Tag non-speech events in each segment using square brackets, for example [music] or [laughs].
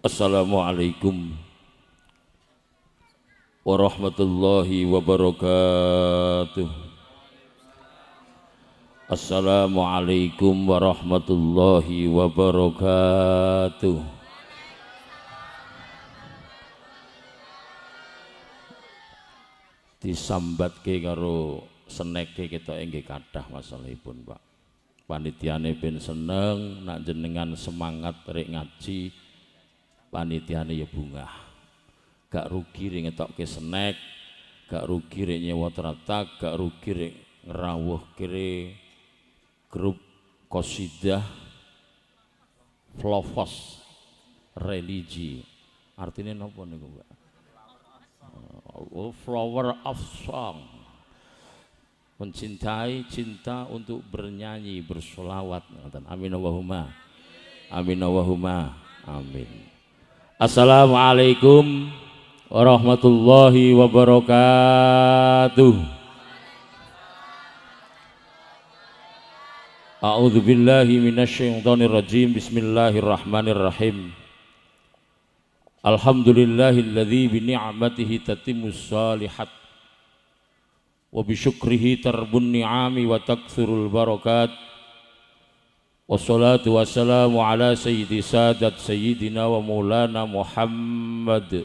Assalamualaikum warahmatullahi wabarakatuh. Assalamualaikum warahmatullahi wabarakatuh. ke karo seneke kita kekadah masalah pun, Pak. Panitiane ben seneng nak jenengan semangat rek ngaji panitiane ya bunga gak rugi ring ngetokke snack gak rugi ring nyewa teratak gak rugi ring ngrawuh kiri grup kosidah flofos religi artinya nopo nih gue oh, flower of song mencintai cinta untuk bernyanyi bersolawat amin Allahumma amin Allahumma amin Assalamualaikum warahmatullahi wabarakatuh. A'udzu billahi minasyaitonir rajim. Bismillahirrahmanirrahim. Alhamdulillahilladzi bi ni'matihi tatimmus salihat wa bi syukrihi tarbun ni'ami wa takthurul barakat. Wassalatu wassalamu ala sayyidi sadat sayyidina wa maulana Muhammad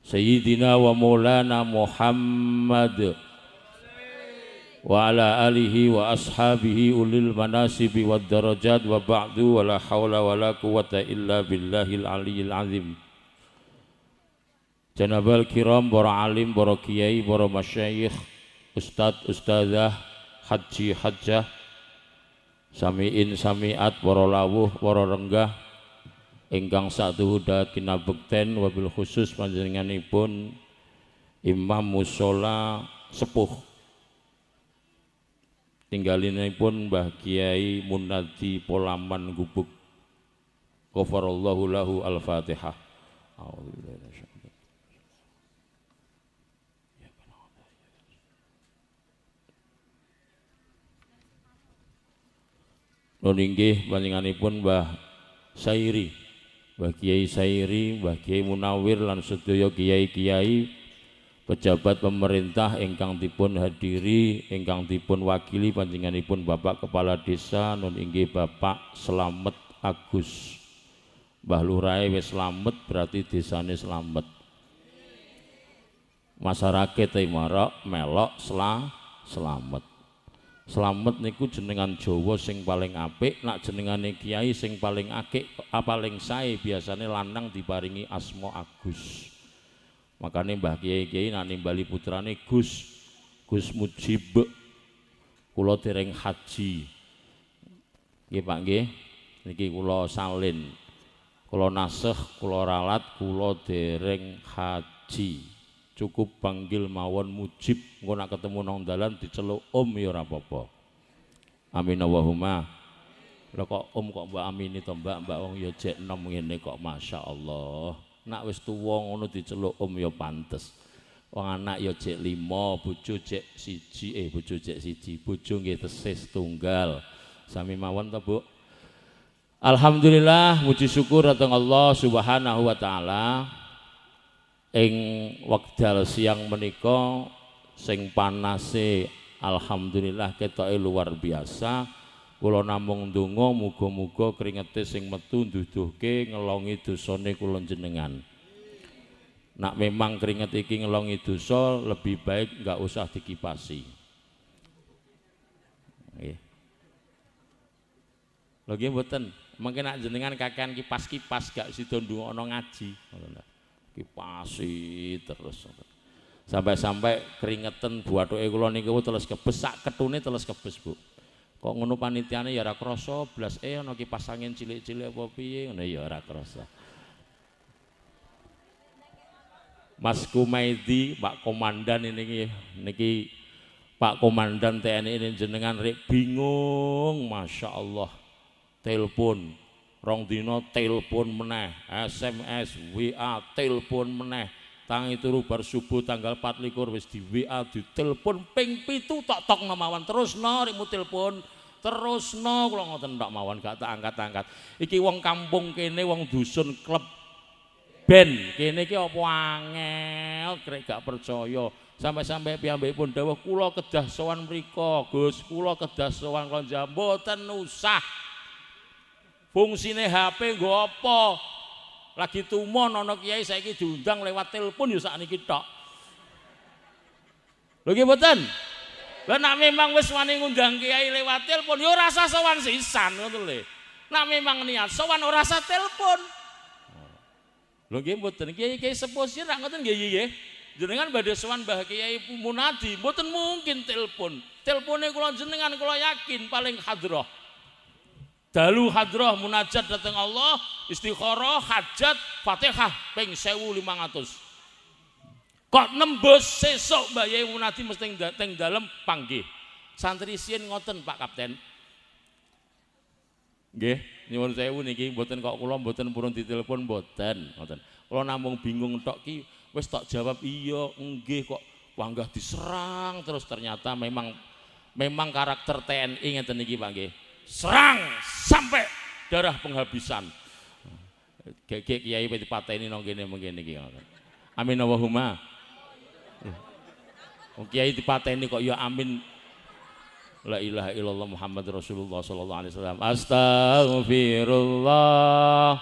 Sayyidina wa maulana Muhammad Wa ala alihi wa ashabihi ulil manasibi wa darajat wa ba'du wa la hawla wa la quwata illa billahil aliyil azim Janabal kiram, para alim, para kiai, para masyayikh, ustad, ustazah, haji hajjah samiin samiat waro lawuh waro renggah ingkang satu huda bekten, wabil khusus panjenenganipun imam musola sepuh pun Mbah Kiai Munadi Polaman Gubuk Ghafarallahu lahu al-Fatihah. A'udzu Nun inggih panjenenganipun Mbah Sairi, Mbah Kiai Sairi, Mbah Kiai Munawir lan sedaya kiai-kiai pejabat pemerintah ingkang dipun hadiri, ingkang dipun wakili panjenenganipun Bapak Kepala Desa nun Bapak Slamet Agus. Mbah Lurae wis slamet berarti desane slamet. Masyarakat Timorok e melok selamat. Slamet niku jenengan Jawa sing paling apik, nak jenengane kiai sing paling akik, paling sae biasane lanang diparingi asma Agus. Makane Mbah Kiai-kiai nak nimbali putrane Gus, Gus Mujib. Kula dereng haji. Nggih Pak nggih. Niki kula salin. Kula nasih, kula ralat, kula dereng haji cukup panggil mawon mujib engko nak ketemu nang dalan diceluk om ya ora apa-apa amin Allahumma kok om kok mbak amini to mbak mbak wong ya jek enom ngene kok Masya Allah nak wis tuwa ngono diceluk om ya pantes wong anak ya jek lima bojo jek siji eh bojo jek siji bojo nggih tesis tunggal sami mawon to Bu Alhamdulillah muji syukur datang Allah Subhanahu wa taala ing wekdal siang menika sing panase alhamdulillah ketoke luar biasa kula namung donga muga-muga keringete sing metu nduduhke ngelongi dosane kula jenengan nak memang keringet iki itu sol, lebih baik enggak usah dikipasi nggih lho nggih mboten mungkin nak jenengan kakean kipas-kipas gak sida ndonga ngaji ngoten kipasi terus sampai-sampai keringetan buatuke nih niku terus kebesak ketune terus kebes Bu kok ngono panitiane ya ora krasa blas eh ana kipas angin cilik-cilik apa piye ngono ya ora krasa Mas Kumaidi Pak Komandan ini niki Pak Komandan TNI ini jenengan rek bingung Masya Allah telepon rong dina telepon meneh SMS WA telepon meneh tangi turu bar subuh tanggal 24 wis di WA ditelepon ping 7 tok tok mawon terusno rimu telepon terusno kula ngoten tok mawon gak tak angkat-angkat iki wong kampung kene wong dusun klub ben kene iki apa angel krek gak percaya sampe-sampe piyambakipun dawuh kula kedah sowan mriku Gus kula kedah sowan kanca mboten usah Fungsine HP nggo apa? Lagi tumon ana kiai saiki diundang lewat telepon ya sakniki tok. Lho nggih mboten? Lah nek memang wis wani ngundang kiai lewat telepon ya ora usah sowan sisan ngoten lho. Nek memang niat sowan ora usah telepon. Lho nggih mboten kiai-kiai sepusin rak ngoten nggih nggih. jenengan badhe sowan Mbah Kiai Munadi mboten mungkin telepon. Telpone kula jenengan kula yakin paling hadroh. Dalu hadroh munajat datang Allah, istiqoroh hajat, Fatihah lima ratus Kok nembus sesok Mbak Yai Munati mesti datang dalam panggih. Santri sien ngoten Pak Kapten. Nggih, nyuwun sewu niki buatan kok buatan mboten purun telepon buatan ngoten. kalau namung bingung tok ki wes tak jawab iyo enggih kok wanggah diserang terus ternyata memang memang karakter TNI yang tinggi Pak serang sampai darah penghabisan. Kayak kiai pati pateni nong gini mengene iki. Amin Allahumma. Wong kiai dipateni kok ya amin. La ilaha illallah Muhammad Rasulullah sallallahu alaihi wasallam. Astagfirullah.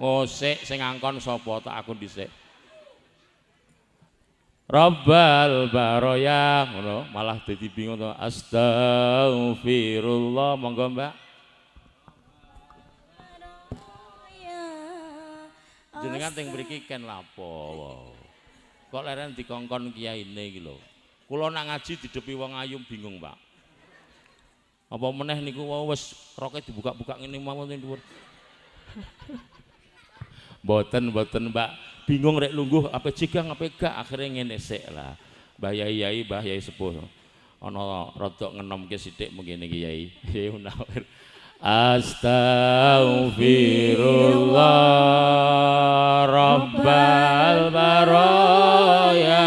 Ngosek sing angkon sapa tak aku dhisik. Rabbal baraya ngono malah dadi bingung to astagfirullah monggo Mbak Jenengan teng mriki ken lapo Kok leren dikongkon kiyaine iki lho Kula nak ngaji didepi wong ayum bingung Pak Apa meneh niku wis roke dibuka-buka ngene mawon ning dhuwur boten boten mbak bingung rek lungguh apa cika apa gak akhirnya ngene sik lah mbah yai yai mbah yai sepuh ana rodok ngenomke sithik mungkin iki yai [laughs] ya Astaghfirullah Rabbal Baraya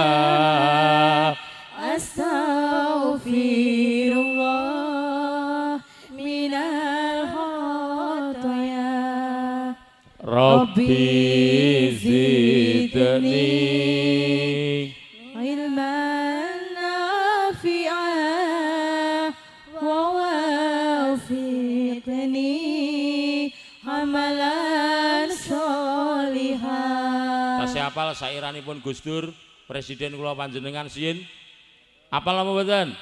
sairanipun Gus Dur Presiden kula panjenengan siyin apal apa mboten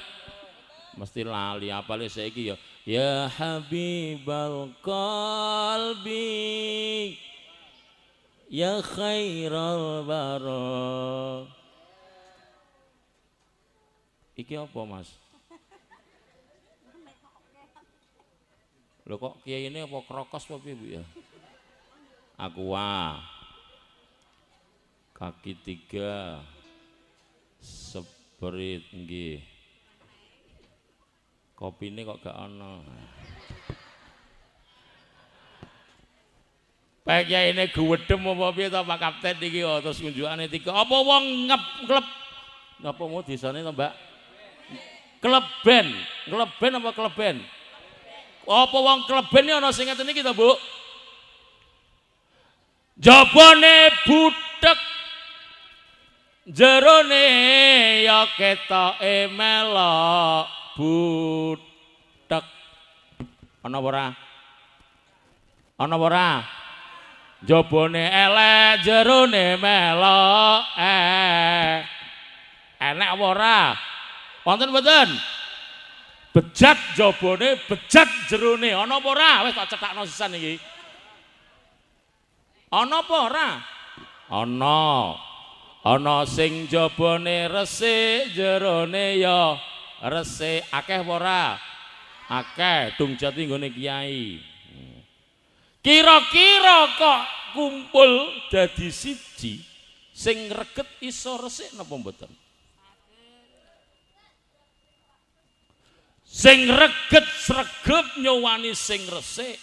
mesti lali apale saiki ya ya habibal qalbi Ya khairal baro Iki apa mas? Lo kok kiai ini apa krokos apa ibu ya? Aku wah kaki tiga seberit nggih. ini kok gak ono Pak Kyai ini guwedem apa piye to Pak Kapten iki oh, terus kunjukane tiga apa wong ngep klep napa mau disane to Mbak kleben kleben apa kleben apa wong kleben ana sing ngene iki to Bu Jabane butek jerone ya ketoke melok butek ana ora ana ora jobone elek jerone melok eh enak apa ora wonten mboten bejat jobone bejat jerone ana apa ora wis tak cethakno sisan iki ana apa ora ana ana sing jobone resik jerone ya resik akeh apa ora akeh dung jati nggone kiai kira-kira kok kumpul jadi siji sing reget iso resik napa mboten sing reget sregep nyowani sing resik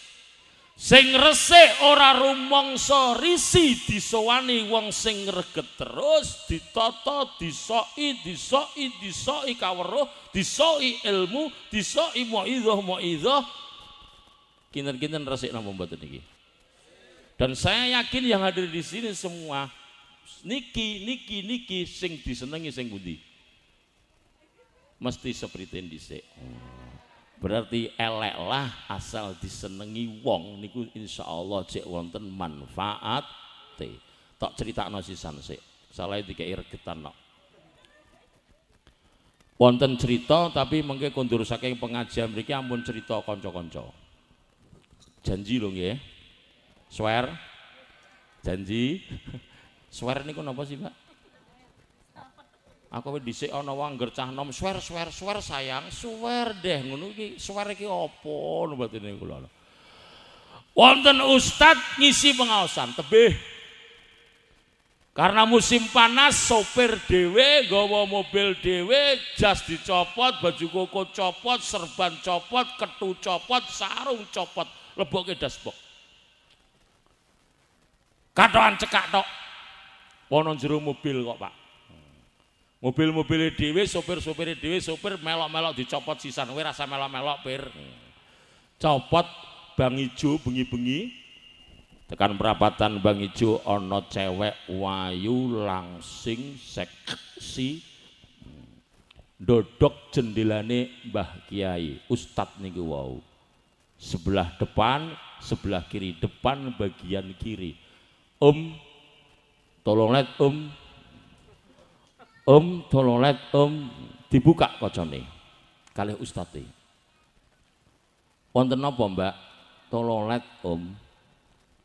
sing resik ora rumangsa risi disowani wong sing reget terus ditata disoki disoki disoki kaweruh disoki ilmu disoki mauidzah mauidzah kinten-kinten resik napa mboten niki. Dan saya yakin yang hadir di sini semua niki niki niki sing disenangi, sing budi. Mesti seperti ini dhisik. Berarti elek lah asal disenangi wong niku insya Allah cek wonten manfaat te. Tak critakno sisan sik. Salah kayak kita nak. Wonten cerita tapi mungkin kondur saking pengajian mereka ampun cerita konco-konco. Janji loh ya, Swear. Janji. [laughs] swear ini kok nopo sih, Pak? Aku di sini ada orang gercah nom swear swear swear sayang, swear deh ngono swear opo apa lho ini lo Wonten ustad ngisi pengawasan tebih Karena musim panas sopir DW gawa mobil DW jas dicopot, baju koko copot, serban copot, ketu copot, sarung copot ke dasbok. Katokan cekak tok. Ana jero mobil kok, Pak. Mobil-mobile DW, sopir-sopir dhewe, sopir sopir dhewe sopir melok melok dicopot sisan, kowe rasa melok-melok, Pir. Copot Bang Ijo bengi-bengi. Tekan perapatan Bang Ijo ono cewek wayu langsing seksi dodok jendelane Mbah Kiai, ustad niku wau. Wow sebelah depan, sebelah kiri, depan bagian kiri. Om, um, tolong lihat om, um. om um, tolong lihat om dibuka kocone kali ustadz e. wonten apa mbak tolong lihat om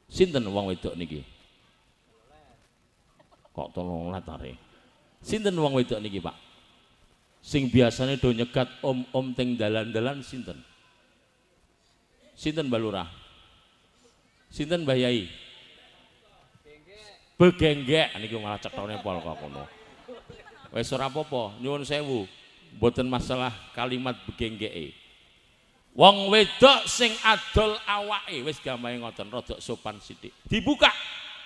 sinten wong wedok niki kok tolong lihat hari sinten wong wedok niki pak sing biasanya do nyegat om om teng dalan-dalan sinten Sinten Balura, Lurah? Sinten Mbah Yai? Begenggek ah, niku malah cetone pol kok kono. Wis ora apa-apa, nyuwun sewu. Mboten masalah kalimat begenggeke. Wong wedok sing adol awake wis gambahe ngoten rada sopan sithik. Dibuka.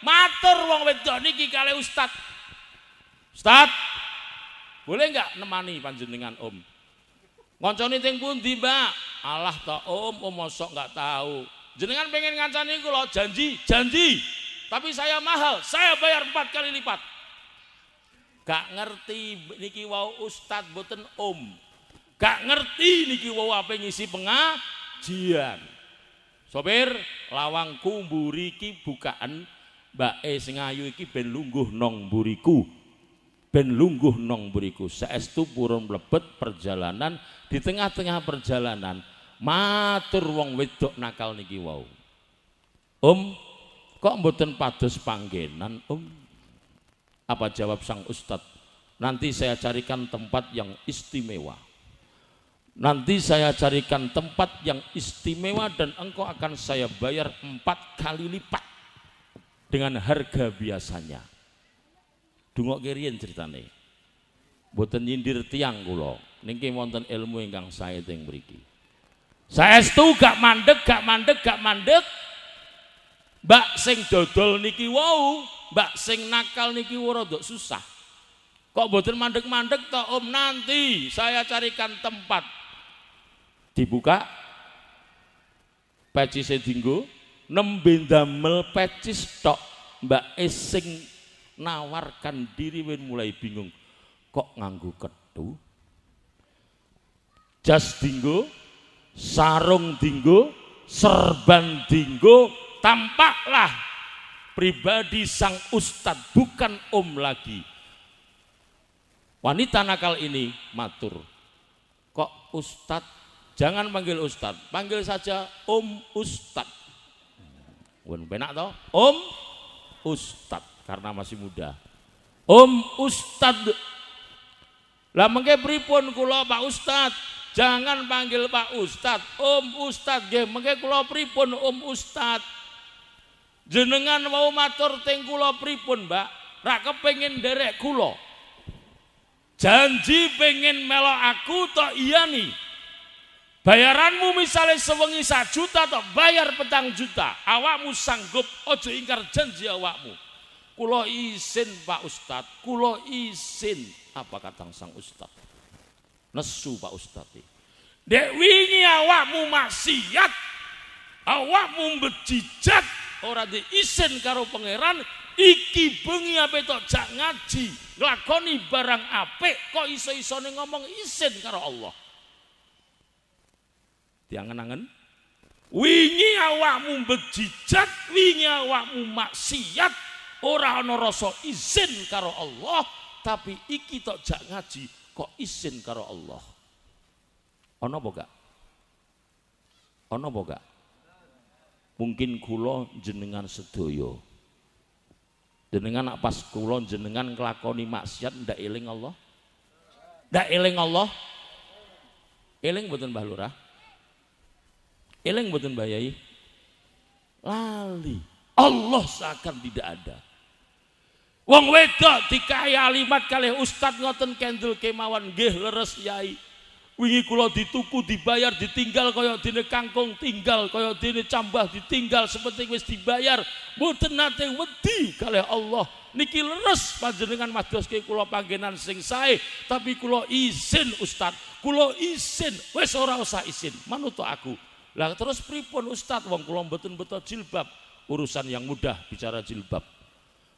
Matur wong wedok niki kali ustad. Ustad, boleh nggak nemani panjenengan Om? Ngoncone teng pundi, Mbak? Allah tak om um, om um, mosok nggak tahu jenengan pengen ngancani ini loh janji janji tapi saya mahal saya bayar empat kali lipat gak ngerti niki wau ustad boten om um. gak ngerti niki wau apa ngisi pengajian sopir lawang kumburi ki bukaan mbak e singayu iki ben lungguh nong buriku ben lungguh nong buriku saestu purun lebet perjalanan di tengah-tengah perjalanan Matur wong wedok nakal niki wau. Om, um, kok mboten padus panggenan, Om? Um? Apa jawab sang ustad? Nanti saya carikan tempat yang istimewa. Nanti saya carikan tempat yang istimewa dan engkau akan saya bayar empat kali lipat dengan harga biasanya. Dungok kirian ceritane. Boten nyindir tiang kulo. Niki wonten ilmu ingkang saya teng mriki. Saya itu gak mandek, gak mandek, gak mandek. Mbak sing dodol niki wau, mbak sing nakal niki rodok susah. Kok boten mandek-mandek toh om nanti saya carikan tempat. Dibuka peci sedinggo nembe damel peci tok mbak esing nawarkan diri wen mulai bingung kok nganggu ketu jas dinggo sarung dinggo, serban dinggo, tampaklah pribadi sang ustadz bukan om lagi. Wanita nakal ini matur. Kok ustadz? Jangan panggil ustadz, panggil saja om ustadz. bukan benak toh? Om ustadz karena masih muda. Om ustadz. Lah mengke pripun kula Pak Ustadz? Jangan panggil Pak Ustad, Om Ustad, gak mungkin kula pripun Om Ustad, Jenengan mau matur teng kula Mbak? rakyat pengen derek kulo. Janji pengen melok aku to iya nih. Bayaranmu misalnya sewengi satu juta to bayar petang juta. Awakmu sanggup ojo ingkar janji awakmu. Kulo izin Pak Ustad, kulo izin apa kata sang Ustad? Nesu Pak Ustadz. Dek wingi awakmu maksiat, awakmu bejijat, ora isen karo pangeran, iki bengi apa tok jak ngaji, nglakoni barang apik kok iso-isone ngomong isen karo Allah. Diangen-angen wingi awakmu bejijat, wingi awakmu maksiat, ora ana rasa izin karo Allah, tapi iki tok jak ngaji kok isin karo Allah ono boga ono boga mungkin kulo jenengan sedoyo jenengan apa? pas kulo jenengan kelakoni maksiat ndak eling Allah ndak eling Allah eling buatan Mbah Lurah eling buatan Mbah Yai lali Allah seakan tidak ada Wong wedok dikaya alimat kali ustad ngoten kendel Kemawan gih leres yai. Wingi kulo dituku dibayar ditinggal koyok dine kangkung tinggal koyok dine cambah ditinggal seperti wis dibayar mboten nate wedi kali Allah. Niki leres panjenengan madoske kula panggenan sing sae tapi kula izin ustad. Kula izin wes ora usah izin manuto aku. Lah terus pripun ustad wong kula mboten beto jilbab urusan yang mudah bicara jilbab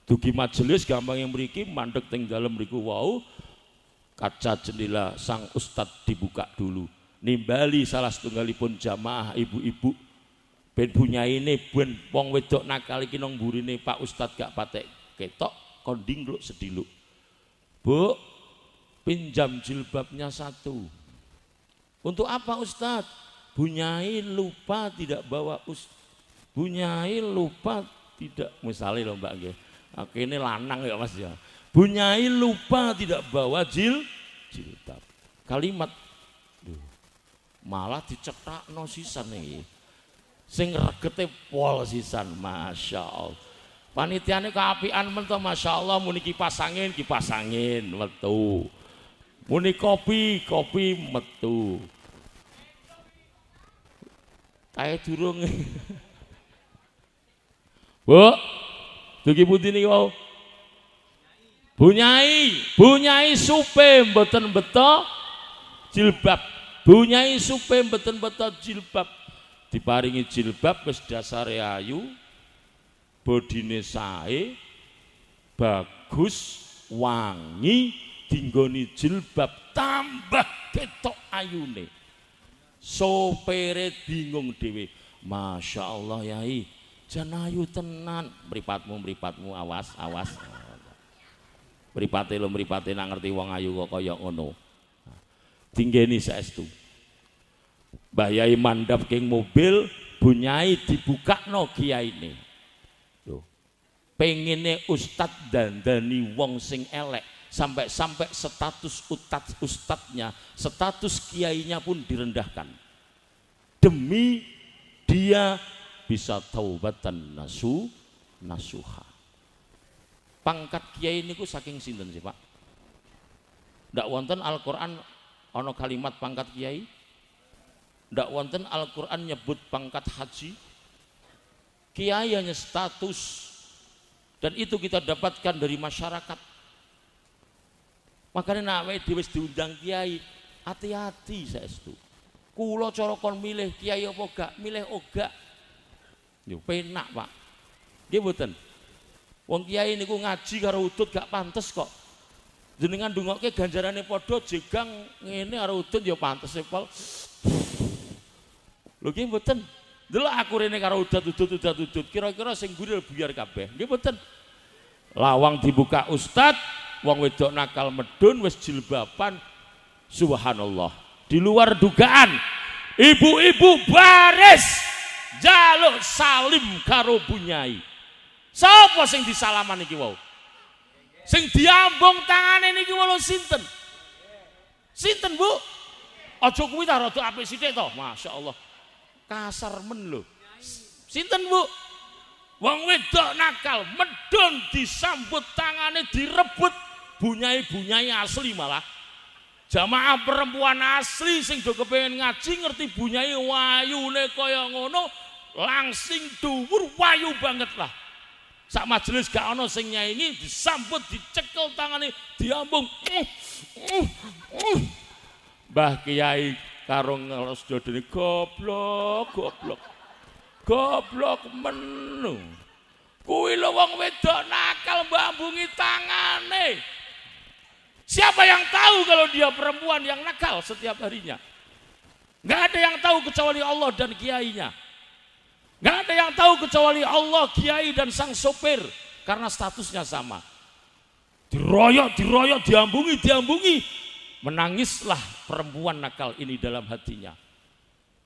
dugi majelis gampang yang beriki mandek tinggal beriku wow, kaca jendela sang ustadz dibuka dulu nimbali salah setunggalipun jamaah ibu-ibu ben punya ini ben wong wedok nakal iki nang burine Pak Ustadz gak patek ketok konding sedih sediluk Bu pinjam jilbabnya satu untuk apa ustad? Bunyai lupa tidak bawa ustad Bunyai lupa tidak misalnya lo mbak gitu. Aku ini lanang ya mas ya. Bunyai lupa tidak bawa jil, jil jilbab. Kalimat malah dicetak no sisan nih. Sing regete pol sisan, masya Allah. Panitiane keapian mentah. masya Allah muni kipas angin, kipas angin metu. Muni kopi, kopi metu. Kayak durung. [laughs] Bu, Dugi pundi niki wau? Bunyai, bunyai supe mboten beto jilbab. Bunyai supe mboten beto jilbab. Diparingi jilbab wis dasare ayu, bodine sae, bagus, wangi, dinggoni jilbab tambah ketok ayune. Sopere bingung dhewe. Masya Allah yai janayu tenan mripatmu mripatmu awas awas mripate lo mripate nak ngerti wong ayu kok kaya ngono dinggeni saestu Mbah Yai mandap king mobil bunyai dibuka Nokia ini lho pengine ustad dan Dani wong sing elek sampai-sampai status Ustad ustadnya, status kiainya pun direndahkan. Demi dia bisa taubatan nasu nasuha. Pangkat kiai niku saking sinten sih, Pak? Ndak wonten Al-Qur'an ana kalimat pangkat kiai? Ndak wonten Al-Qur'an nyebut pangkat haji? Kiai hanya status dan itu kita dapatkan dari masyarakat. Makanya nak wae dhewe diundang kiai, hati-hati saya itu. Kulo corokon milih kiai apa gak, milih ogak. Yo penak, Pak. Nggih mboten. Wong kiai ini ku ngaji karo udut gak pantas kok. Jenengan dungokke ganjarane padha jegang ngene karo udut ya pantas ya e, Pak. Lho nggih mboten. Dulu aku ini karo udat udut udat udut kira-kira sing gudel buyar kabeh. Nggih mboten. Lawang dibuka ustad, wong wedok nakal medun wes jilbaban subhanallah. Di luar dugaan, ibu-ibu baris jaluk salim karo bunyai. Sapa sing disalaman iki wau? Sing diambung tangane niki wau sinten? Sinten, Bu? Aja kuwi ta rada apik sithik to. Masyaallah. Kasar men lho. Sinten, Bu? Wong wedok nakal medun disambut tangane direbut bunyai-bunyai asli malah. Jamaah perempuan asli sing do kepengin ngaji ngerti bunyai wayune kaya ngono langsing dhuwur wayu banget lah sak majelis gak ana sing nyaingi disambut dicekel tangane diambung bah uh, uh, uh. Mbah Kiai karo ngelos dodone goblok goblok goblok menu kuwi lho wong wedok nakal mbambungi tangane siapa yang tahu kalau dia perempuan yang nakal setiap harinya nggak ada yang tahu kecuali Allah dan kiainya Gak ada yang tahu kecuali Allah, kiai dan sang sopir karena statusnya sama. Diroyok, diroyok, diambungi, diambungi. Menangislah perempuan nakal ini dalam hatinya.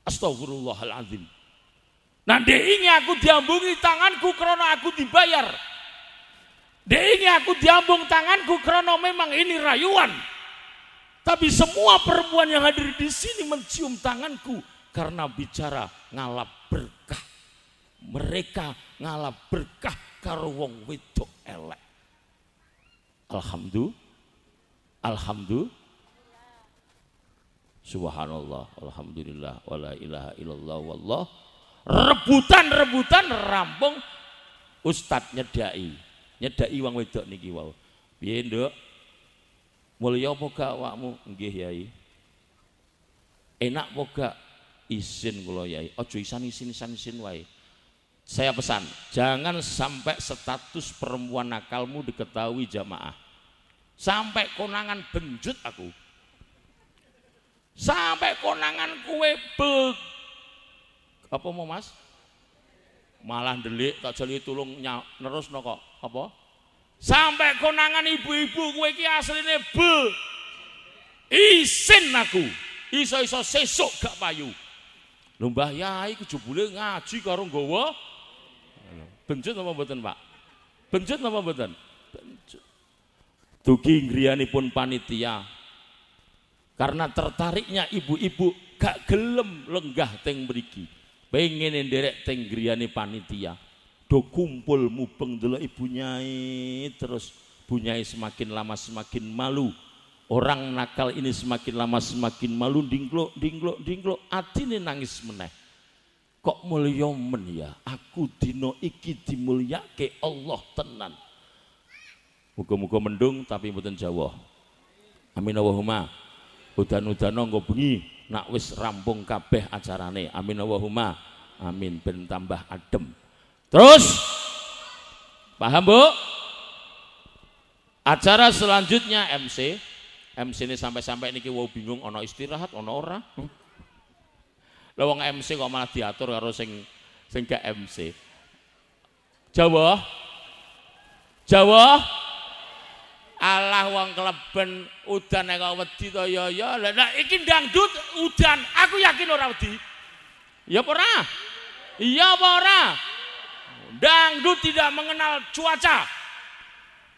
Astagfirullahaladzim. Nah ini aku diambungi tanganku karena aku dibayar. ini aku diambung tanganku karena memang ini rayuan. Tapi semua perempuan yang hadir di sini mencium tanganku karena bicara ngalap mereka ngalah berkah karo wong wedok elek alhamdulillah alhamdulillah Subhanallah, alhamdulillah, wala ilaha illallah wallah. Rebutan-rebutan rampung ustadz nyedai. Nyedai wong wedok niki wau. Piye, Nduk? Mulya apa gak awakmu? Nggih, Yai. Enak apa gak? izin kula, Yai. Aja isan isin isan isin wae saya pesan, jangan sampai status perempuan nakalmu diketahui jamaah. Sampai konangan benjut aku. Sampai konangan kue be Apa mau mas? Malah delik tak jeli tulung nerus no kok. Apa? Sampai konangan ibu-ibu kue ki ini be. Isin aku. Iso-iso sesok gak payu. ya, ikut jebule ngaji karung gowo Benjut apa mboten, Pak? Benjut apa mboten? Benjut. Dugi pun panitia. Karena tertariknya ibu-ibu gak gelem lenggah teng mriki. Pengen nderek teng panitia. Do kumpul mubeng delok ibu terus bu semakin lama semakin malu. Orang nakal ini semakin lama semakin malu dingklok dingklok dingklok atine nangis meneh kok mulia men ya aku dino iki dimulyake Allah tenan muga-muga mendung tapi mboten jawa amin Allahumma udan-udana nggo bengi nak wis rampung kabeh acarane amin Allahumma amin ben tambah adem terus paham Bu acara selanjutnya MC MC ini sampai-sampai niki wow bingung ono istirahat ono ora lawang MC kok malah diatur karo sing sing gak MC. Jawa. Jawa. Allah wong kleben udan nek wedi to ya ya. Lah iki dangdut udan, aku yakin ora wedi. Ya apa ora? Iya apa ora? Dangdut tidak mengenal cuaca.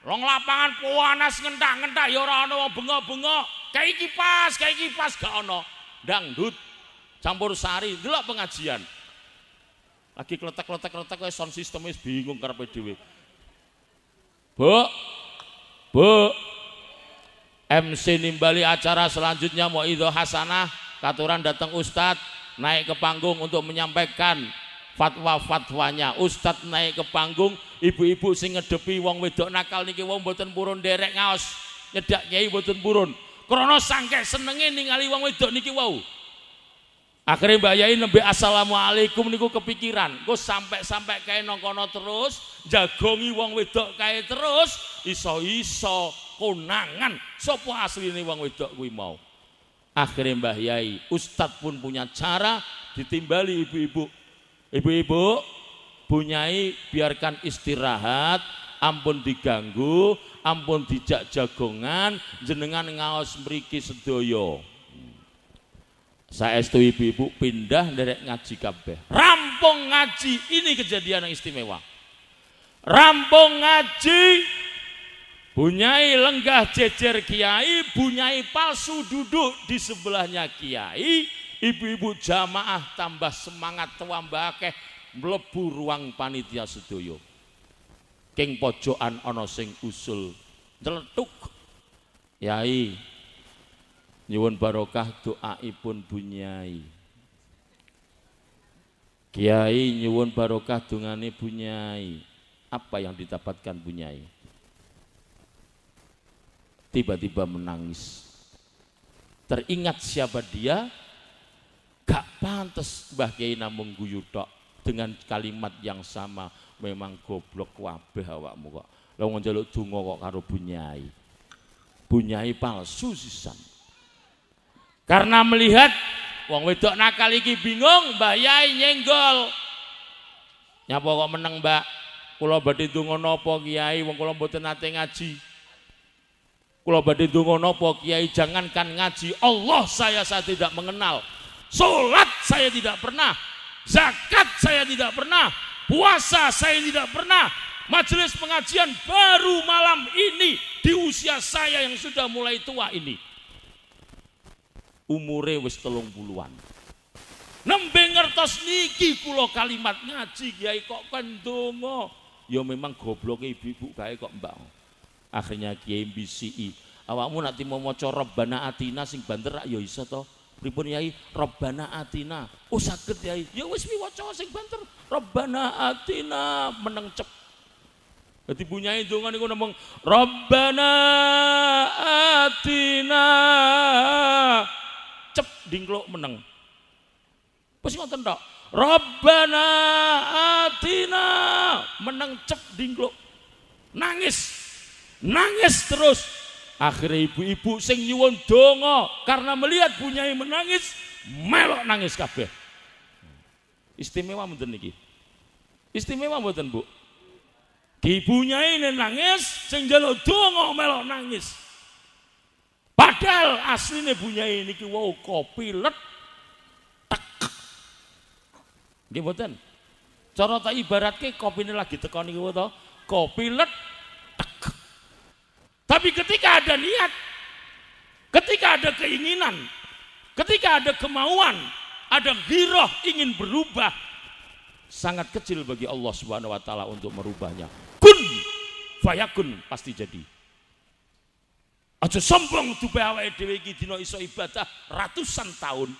Rong lapangan panas ngentak-ngentak ya ora ana wong bengok-bengok. Kayak kipas, kayak kipas gak ana. Dangdut campur sari delok pengajian lagi kletek-kletek-kletek wis sound system wis bingung karena PDW. Bu Bu MC nimbali acara selanjutnya mau itu hasanah katuran datang Ustad, naik ke panggung untuk menyampaikan fatwa-fatwanya Ustad naik ke panggung ibu-ibu sing ngedepi wong wedok nakal niki wong boten purun derek ngaos nyedak nyai boten purun krono sangke senenge ningali wong wedok niki wau wow. Akhirnya Mbak Yai nembe assalamualaikum niku kepikiran. Gue sampai-sampai kaya nongkono terus, jagongi wong wedok kaya terus, iso-iso konangan. Sopo nih wong wedok gue mau. Akhirnya Mbah Yai, Ustad pun punya cara ditimbali ibu-ibu. Ibu-ibu, punyai biarkan istirahat, ampun diganggu, ampun dijak jagongan, jenengan ngawas meriki sedoyo. Saya estu ibu-ibu pindah dari ngaji kabeh rampung ngaji ini kejadian yang istimewa rampung ngaji Bunyai lenggah jejer kiai, bunyai palsu duduk di sebelahnya kiai, ibu-ibu jamaah tambah semangat tuambake melebu ruang panitia sedoyo. King pojokan ono sing usul nyeletuk. Yai, nyuwun barokah doa ipun bunyai Kiai nyuwun barokah dungane bunyai apa yang didapatkan bunyai tiba-tiba menangis teringat siapa dia gak pantas Mbah Kiai namung guyu tok dengan kalimat yang sama memang goblok wabah awakmu kok. lo jaluk dungo kok karo bunyai. Bunyai palsu sisan. Karena melihat wong wedok nakal iki bingung Mbah Yai nyenggol. Nyapa kok meneng, Mbak? Kula badhe donga napa Kiai wong kula mboten nate ngaji. Kula badhe donga napa Kiai jangankan ngaji, Allah saya saya tidak mengenal. Salat saya tidak pernah. Zakat saya tidak pernah. Puasa saya tidak pernah. Majelis pengajian baru malam ini di usia saya yang sudah mulai tua ini umure wis telung puluhan. Nembe ngertos niki kula kalimat ngaji kiai kok kendonga. Kan ya memang gobloke ibu-ibu kae kok mbak. Akhirnya kiai bisiki, awakmu nanti mau maca Rabbana Atina sing banter yo ya iso to. Pripun yai Rabbana Atina. Oh saged yai. Ya wis miwaca sing banter. Rabbana Atina meneng cep. Jadi bunyai dongan itu ngomong Rabbana atina cep dingkluk meneng. Wis ngoten tok. Rabbana atina meneng cep dingkluk. Nangis. Nangis terus. Akhirnya ibu-ibu sing nyuwun donga karena melihat punyai menangis, melok nangis kabeh. Istimewa mboten niki. Istimewa mboten, Bu. ini nangis, sing njaluk dongo melok nangis. Padahal ini ki wow kopi let tek. Nggih mboten. Cara tak ibaratke kopine lagi teko niku to, let tek. Tapi ketika ada niat, ketika ada keinginan, ketika ada kemauan, ada giroh ingin berubah, sangat kecil bagi Allah Subhanahu wa taala untuk merubahnya. Kun fayakun pasti jadi. Aja sombong dupe awake dhewe iki dina iso ibadah ratusan tahun.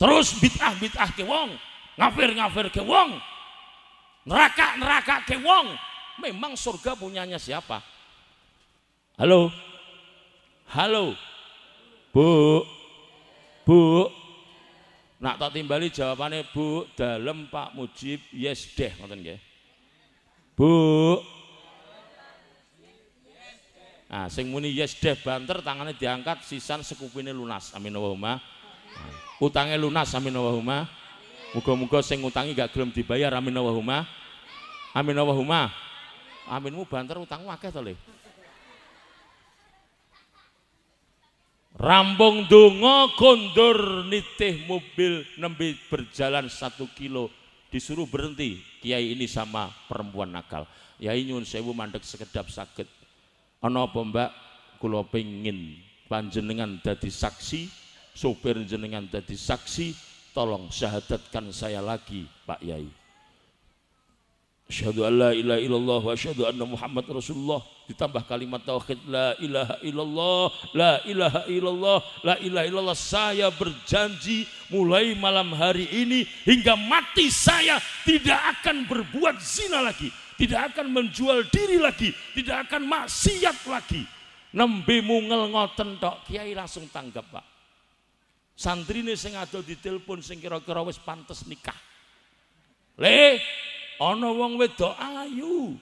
Terus bid'ah-bid'ah ke wong, ngafir-ngafir ke wong. Neraka-neraka ke wong. Memang surga punyanya siapa? Halo. Halo. Bu. Bu. Nak tak timbali jawabannya Bu, dalam Pak Mujib, yes deh ngoten nggih. Bu. Nah, sing muni yes deh banter tangannya diangkat sisan sekupine lunas. Amin Allahumma. Utangnya lunas. Amin Allahumma. Muga-muga sing utangi gak gelem dibayar. Amin Allahumma. Amin Allahumma. Aminmu banter utangmu akeh to, Le. Rampung donga kondur nitih mobil nembi berjalan satu kilo disuruh berhenti kiai ini sama perempuan nakal yai nyun sewu mandek sekedap sakit Ana apa Mbak? Kula pengin panjenengan dadi saksi, sopir jenengan dadi saksi, tolong syahadatkan saya lagi, Pak Yai. Asyhadu an la ilaha illallah wa asyhadu anna Muhammad Rasulullah ditambah kalimat tauhid la ilaha illallah la ilaha illallah la ilaha illallah saya berjanji mulai malam hari ini hingga mati saya tidak akan berbuat zina lagi tidak akan menjual diri lagi, tidak akan maksiat lagi. Nembe mungel ngoten tok, kiai langsung tanggap, Pak. Santrine sing ado ditelepon sing kira-kira wis pantes nikah. Le, ana wong wedok ayu.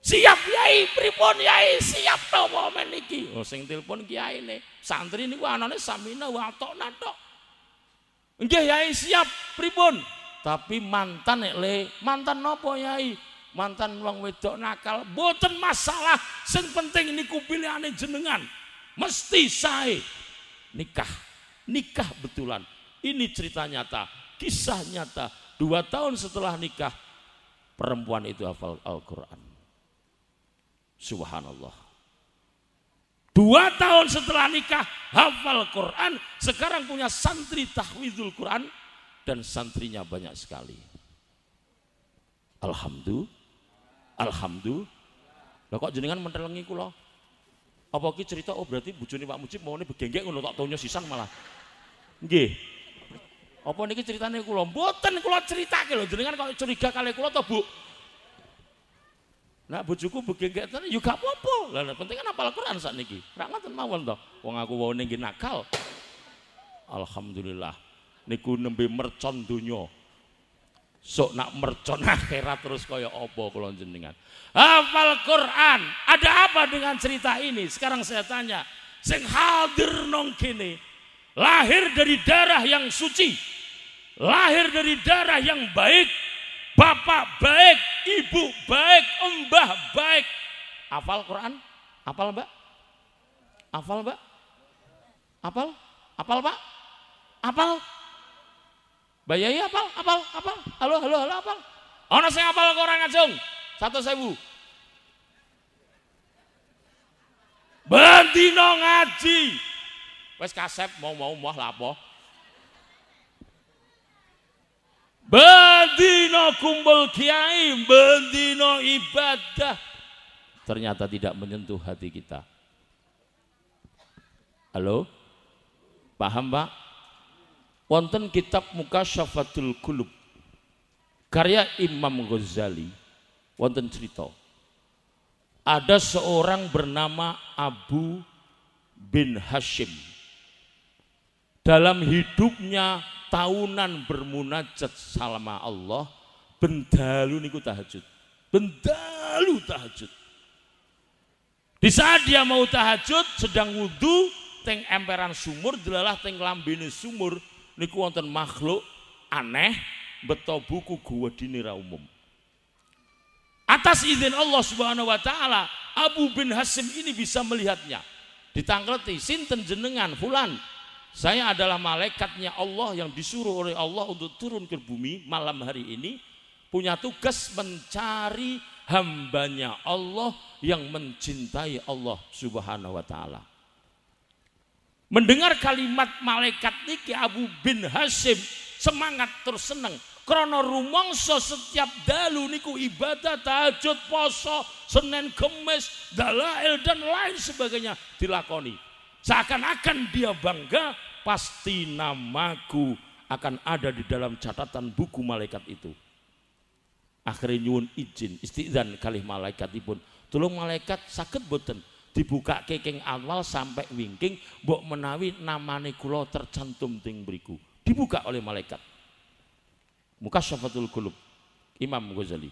Siap kiai, pripun kiai, siap to momen iki. Oh sing telepon ne, santri niku anane samina watokna tok. Nggih kiai siap pripun? Tapi mantan nek le, mantan nopo Kiai mantan wong wedok nakal boten masalah sing penting niku pilihane jenengan mesti saya nikah nikah betulan ini cerita nyata kisah nyata dua tahun setelah nikah perempuan itu hafal Al-Quran subhanallah dua tahun setelah nikah hafal Quran sekarang punya santri tahwidul Quran dan santrinya banyak sekali Alhamdulillah Alhamdulillah. Lah kok jenengan mentelengi kula? Apa ki cerita oh berarti bojone Pak Mujib maune begenggek ngono tak tonyo sisan malah. Nggih. Apa niki ceritane kula? Mboten kula critake lho jenengan kok curiga kali kula to, Bu? Nak bojoku begenggek tenan yo ya gak apa-apa. Lah penting kan hafal Quran sakniki. Ra ngoten mawon to. Wong aku wae nggih nakal. Alhamdulillah. Niku nembe mercon donya. Sok nak mercon [laughs] akhirat terus kaya apa kula jenengan. Hafal Quran. Ada apa dengan cerita ini? Sekarang saya tanya, sing hadir nong kene lahir dari darah yang suci, lahir dari darah yang baik, bapak baik, ibu baik, embah baik. Hafal Quran? Hafal, Mbak? Hafal, Mbak? Hafal? Hafal, Pak? Hafal? Bayai apa? apal, apal. Halo, halo, halo, apal. Ono sing apal orang ngajung. Satu sewu. Bendino ngaji. Wes kasep mau-mau mau lapo. Bendino kumpul kiai, bendino ibadah. Ternyata tidak menyentuh hati kita. Halo? Paham, Pak? wonten kitab Mukasyafatul Qulub karya Imam Ghazali wonten cerita ada seorang bernama Abu bin Hashim dalam hidupnya tahunan bermunajat salama Allah bendalu niku tahajud bendalu tahajud di saat dia mau tahajud sedang wudhu teng emperan sumur delalah teng lambene sumur niku wonten makhluk aneh beto buku gua dinira umum. Atas izin Allah Subhanahu wa taala, Abu bin Hasim ini bisa melihatnya. ditangkerti sinten jenengan fulan. Saya adalah malaikatnya Allah yang disuruh oleh Allah untuk turun ke bumi malam hari ini punya tugas mencari hambanya Allah yang mencintai Allah Subhanahu wa taala. Mendengar kalimat malaikat niki Abu bin Hasim semangat terus seneng. Krono rumongso setiap dalu niku ibadah tahajud poso senen kemes dalail dan lain sebagainya dilakoni. Seakan-akan dia bangga pasti namaku akan ada di dalam catatan buku malaikat itu. Akhirnya nyuwun izin, istizan kalih pun Tolong malaikat sakit boten dibuka keking Allah sampai wingking mbok menawi nama kula tercantum ting beriku dibuka oleh malaikat muka syafatul kulub Imam Ghazali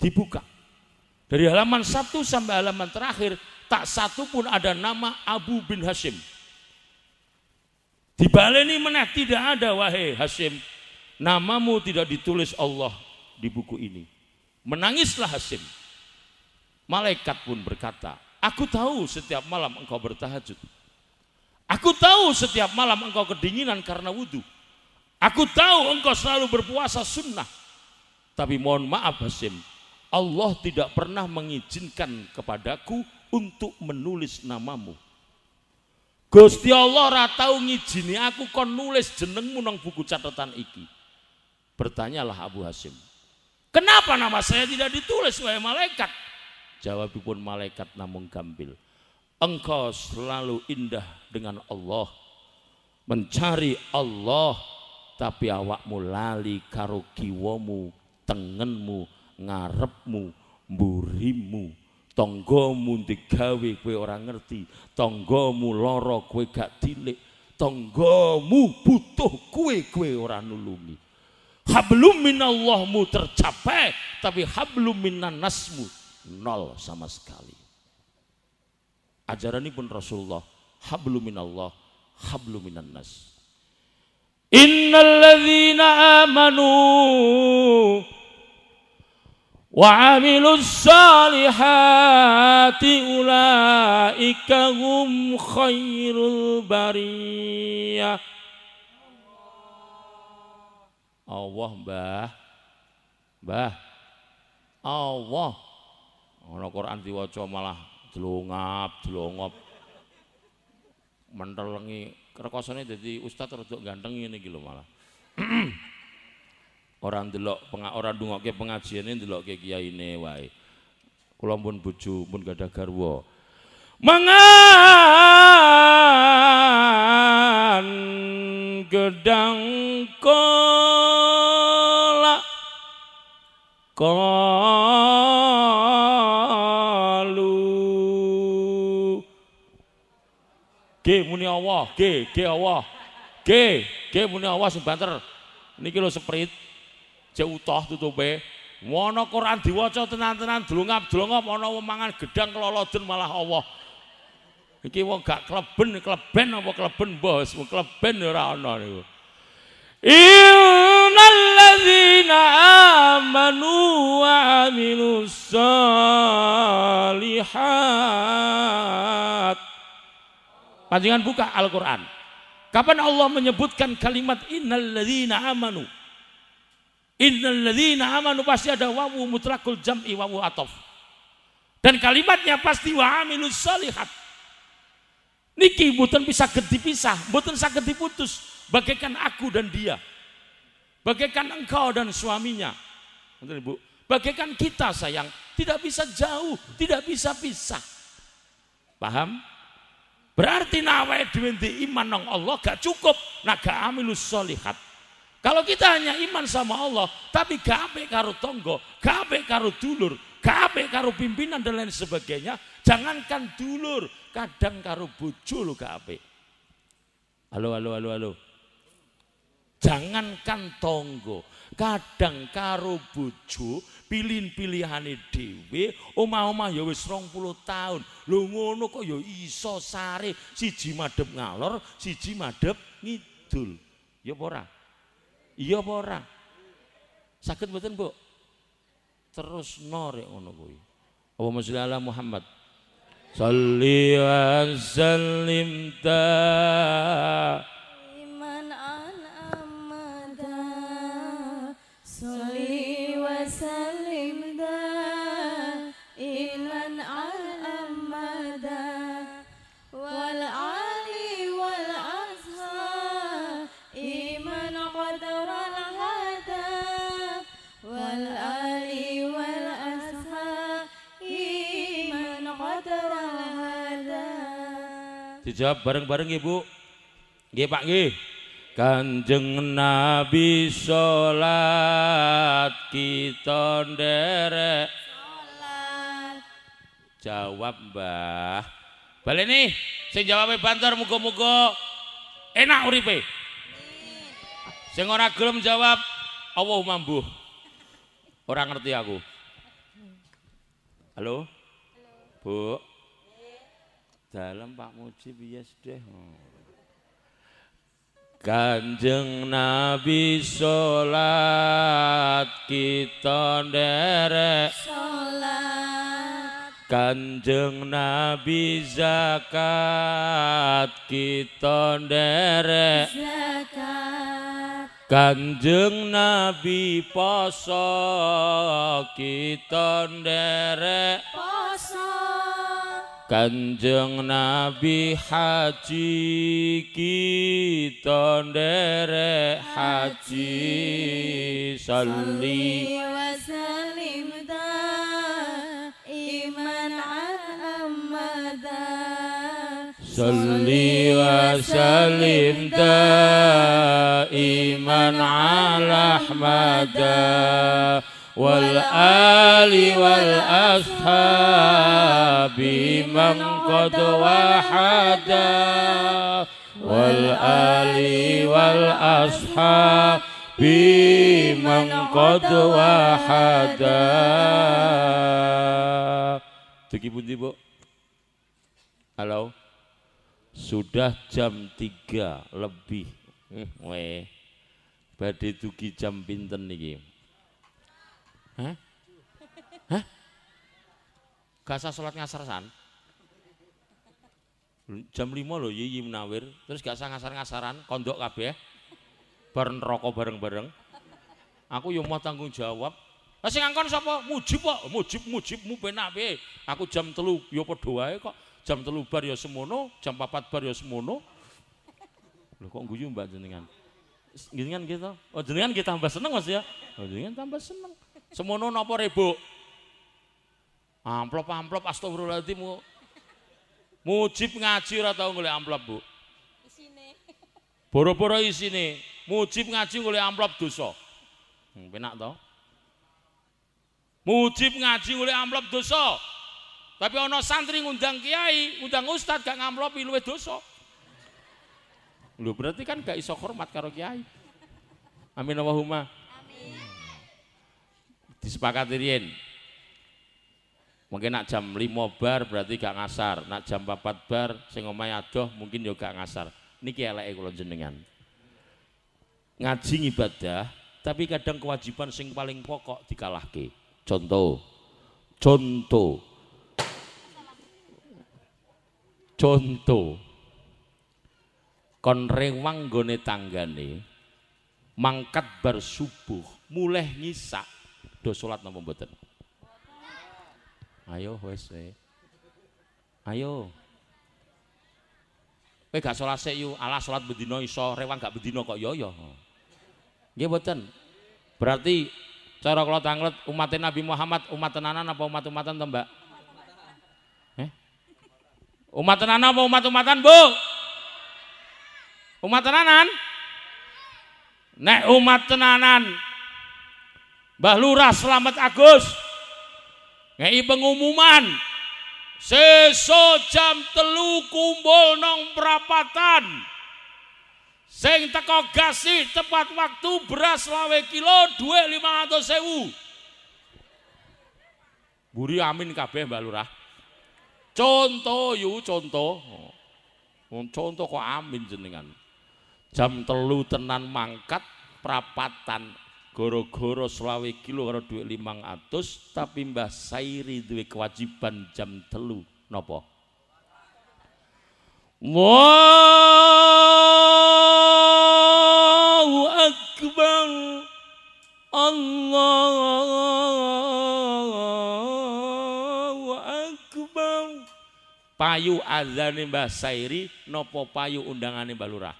dibuka dari halaman satu sampai halaman terakhir tak satu pun ada nama Abu bin Hashim dibaleni meneh tidak ada wahai Hashim namamu tidak ditulis Allah di buku ini menangislah Hashim malaikat pun berkata Aku tahu setiap malam engkau bertahajud. Aku tahu setiap malam engkau kedinginan karena wudhu. Aku tahu engkau selalu berpuasa sunnah. Tapi mohon maaf Hasim, Allah tidak pernah mengizinkan kepadaku untuk menulis namamu. Gusti Allah ratau ngijini aku kon nulis jenengmu nang buku catatan iki. Bertanyalah Abu Hasim. Kenapa nama saya tidak ditulis oleh malaikat? Jawab pun malaikat namun gambil, Engkau selalu indah dengan Allah. Mencari Allah tapi awakmu lali karo kiwamu, tengenmu, ngarepmu, burimu, tonggomu digawe kue orang ngerti, tonggomu lorok kue gak tilik, tonggomu butuh kue kue orang nulungi. Hablum minallahmu tercapai, tapi hablum nasmu nol sama sekali ajaran ini pun Rasulullah hablu minallah hablu minannas. nas innalladzina amanu amilus salihati ulaika hum khairul bariyah. Allah mbah mbah Allah Orang Quran diwaca malah dlongap, dlongop. Mentelengi rekosane dadi ustaz rodok ganteng ngene iki lho malah. [clears throat] ora ndelok ora ndungokke pengajiane ndelokke kiyaine wae. Kula pun bojo pun gadah garwa. Mangan gedang kolak kolak G muni Allah, G, G Allah. G, G muni Allah sing banter. Niki lho sprit. Cek utah tutupe. Wono Quran diwaca tenan-tenan dlungap dlungap ana wong mangan gedang kelolodan malah Allah. Iki wong gak kleben, kleben apa kleben, Bos? Kleben ora ana niku. Innal ladzina amanu wa amilus solihat Panjangan buka Al-Qur'an. Kapan Allah menyebutkan kalimat innalladzina amanu? Innalladzina amanu pasti ada wawu mutlakul jam'i wawu atof. Dan kalimatnya pasti wa amilus salihat. Niki buton bisa dipisah, bukan sakit diputus. Bagaikan aku dan dia. Bagaikan engkau dan suaminya. Ibu. Bagaikan kita sayang, tidak bisa jauh, tidak bisa pisah. Paham? Berarti nawe dhewe iman nong Allah gak cukup Nah naga amilus solihat. Kalau kita hanya iman sama Allah, tapi gak ape karo tonggo, gak ape karo dulur, gak ape karo pimpinan dan lain sebagainya, jangankan dulur, kadang karo bojo lo gak ape. Halo halo halo halo. Jangankan tonggo, kadang karo bojo pilih-pilihane dhewe, omah-omah ya wis 20 tahun, Lho ngono kok ya iso sare siji madhep ngalor, siji madhep ngidul. Ya apa ora? Iya apa ora? Saged mboten, Bu? Terus norek ngono kuwi. Allahumma sholli ala Muhammad. Salli wa sallim Dijawab bareng-bareng Ibu. Nggih Pak nggih. Kanjeng Nabi sholat kita nderek salat. Jawab Mbah. Balik nih, Saya jawabnya e bantar muka-muka enak uripe. saya orang gelem jawab Allah mambuh. orang ngerti aku. Halo? Halo. Bu dalam Pak Mujib ya deh Kanjeng Nabi sholat kita derek Kanjeng Nabi zakat kita derek Kanjeng Nabi poso kita derek poso Kanjeng Nabi Haji kita nderek haji salli wa salim iman amada salli iman ala ahmada. Salli wa salim iman ala ahmada. wal ali wal ashabi man qad wahada wal ali wal ashabi man qad wahada Tiki pundi bu Halo Sudah jam 3 lebih hmm, Weh Badai tuki jam pinten nih Hah? Hah? Gak sah sholat ngasar san? Jam lima loh Yiyi menawir, terus gak sah ngasar-ngasaran, kondok kabeh. Bareng rokok bareng-bareng. Aku yang mau tanggung jawab. Lah sing ngangkon sapa? Mujib kok. Mujib Mujib, penak piye? Aku jam 3 yo doa wae kok. Jam telu bar ya semono, jam papat bar ya semono. Lho kok guyu Mbak jenengan? Jenengan kita, Oh jenengan kita tambah seneng Mas ya. Oh jenengan tambah seneng. Semono nopo rebuk? Amplop-amplop astagfirullahaladzim. Mujib ngaji ora tau golek amplop, Bu. Isine. Boro-boro isine. Mujib ngaji golek amplop dosa. Hmm, penak to? Mujib ngaji golek amplop dosa. Tapi ana santri ngundang kiai, ngundang Ustad gak ngamplopi luwih dosa. Lho berarti kan gak iso hormat karo kiai. Amin Allahumma disepakati rien mungkin nak jam 5 bar berarti gak ngasar nak jam 4 bar sing omahe adoh mungkin yo gak ngasar niki eleke kula jenengan ngaji ibadah tapi kadang kewajiban sing paling pokok dikalahke contoh contoh contoh kon rewang gone tanggane mangkat bar subuh mulai ngisak do salat napa mboten? Ayo wes Ayo. Kowe gak salat sik yu, ala salat bendina iso, rewang gak bedino kok yo yo. Nggih mboten. Berarti cara kula tanglet umat Nabi Muhammad umat tenanan apa umat-umatan to, Mbak? Eh? Umat tenanan apa umat-umatan, Bu? Umat tenanan? Nek umat tenanan Mbah Lurah Selamat Agus ngei pengumuman seso jam telu kumpul nong perapatan sing teko gasi tepat waktu beras lawe kilo dua lima sewu buri amin kabeh mbak lurah contoh yu contoh contoh kok amin jenengan jam telu tenan mangkat perapatan Goro-goro selawe kilo karo duit limang atus tapi Mbah Sairi dua kewajiban jam telu nopo Allahu Akbar Allahu Akbar payu azane Mbah Sairi nopo payu undangan Mbah Lurah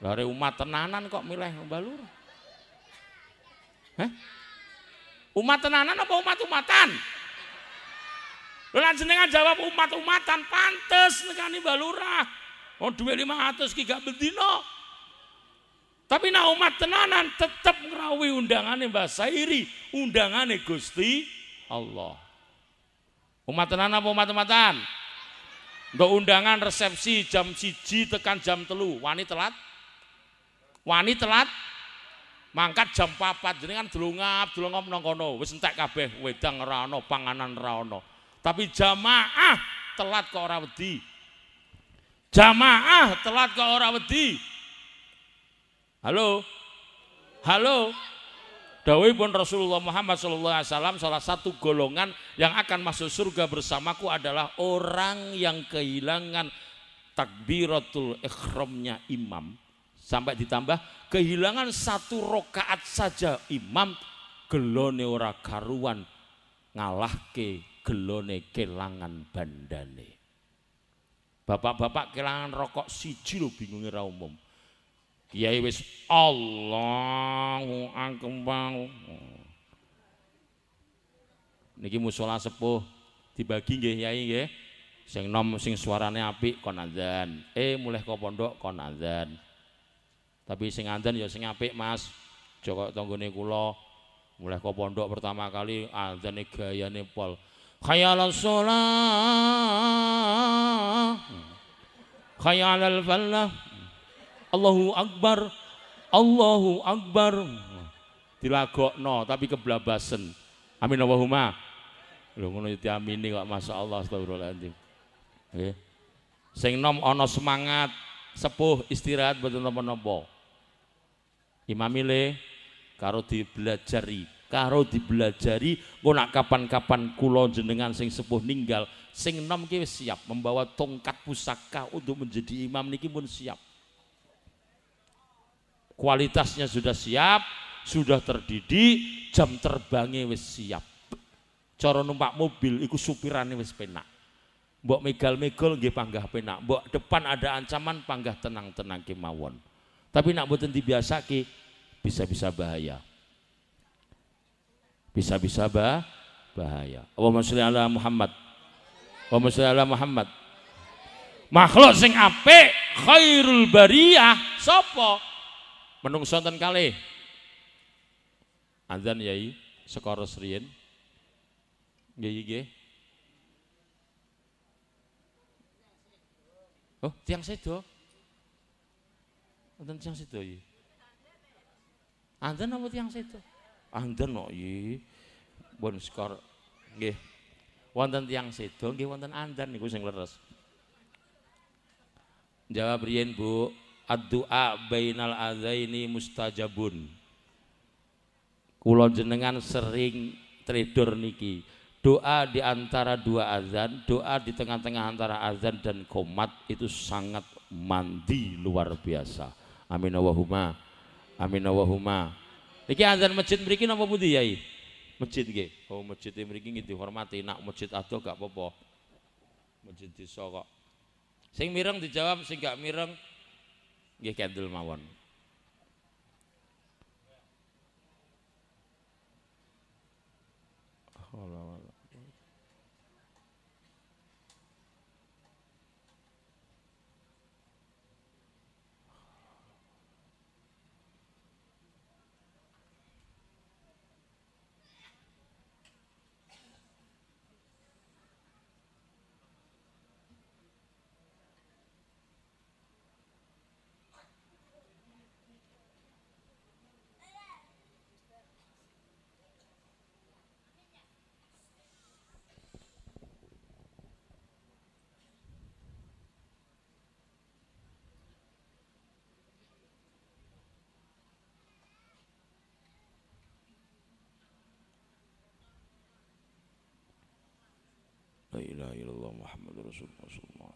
dari umat tenanan kok milih balur. Hah? Umat tenanan apa umat-umatan? Lah jenengan jawab umat-umatan pantes nekani balurah. Oh duit 500 ki gak bendino. Tapi nah umat tenanan tetap ngerawi undangannya Mbah Sairi, undangannya Gusti Allah. Umat tenanan apa umat-umatan? Untuk undangan resepsi jam siji tekan jam telu, wani telat Wani telat mangkat jam 4 Jadi kan dlungop nang nongkono wis entek kabeh wedang rano, panganan rano. tapi jamaah telat ke orang wedi jamaah telat ke orang wedi halo halo pun Rasulullah Muhammad SAW salah satu golongan yang akan masuk surga bersamaku adalah orang yang kehilangan takbiratul ikhramnya imam Sampai ditambah kehilangan satu rokaat saja imam gelone ora karuan ngalahke gelone kelangan bandane. Bapak-bapak kelangan rokok siji lo bingung ra umum. Kiai wis Allahu akbar. Niki musola sepuh dibagi nggih kiai nggih. Sing nom sing suarane api kon Eh mulai ke pondok kon tapi sing andan ya sing apik, Mas. joko kok tanggone kula. Mulai ke pondok pertama kali andane gayane pol. Khayalan sholah. khayalan falah. Allahu akbar. Allahu akbar. no, tapi keblabasen. Amin Allahumma. Lho ngono ya diamini kok masyaallah astagfirullahalazim. Nggih. Sing nom ana semangat, sepuh istirahat betul nopo nopo imamile karo dibelajari karo dibelajari engko nak kapan-kapan kulo jenengan sing sepuh ninggal sing nom ki siap membawa tongkat pusaka untuk menjadi imam niki pun siap kualitasnya sudah siap sudah terdidik jam terbangnya wis siap cara numpak mobil ikut supirannya wis penak Mbok megal-megol nggih panggah penak. Mbok depan ada ancaman panggah tenang-tenang kemawon. Tapi nak mboten dibiasake bisa-bisa bahaya. Bisa-bisa bah bahaya. Allahumma sholli ala Muhammad. Allahumma sholli ala Muhammad. Makhluk sing ape? khairul bariyah Sopo. Menungso ten kalih. Azan yai sekoro riyen. Nggih nggih. Oh, tiang sedo. Anten tiang sedo iki. Iya. Anten apa tiang sedo? Anten kok iki. Iya. Bon skor nggih. Wonten tiang sedo nggih wonten anten niku sing leres. Jawab riyen Bu, Ad-du'a bainal adzaini mustajabun. Kula jenengan sering tridur niki doa di antara dua azan, doa di tengah-tengah antara azan dan komat itu sangat mandi luar biasa. Amin Allahumma. Amin Allahumma. Iki azan masjid mriki napa pundi Yai? Masjid nggih. Oh masjid mriki nggih dihormati nak masjid atau gak apa-apa. Masjid desa kok. Sing mireng dijawab sing gak mireng nggih kendel mawon. Allah. Muhammad Rasulullah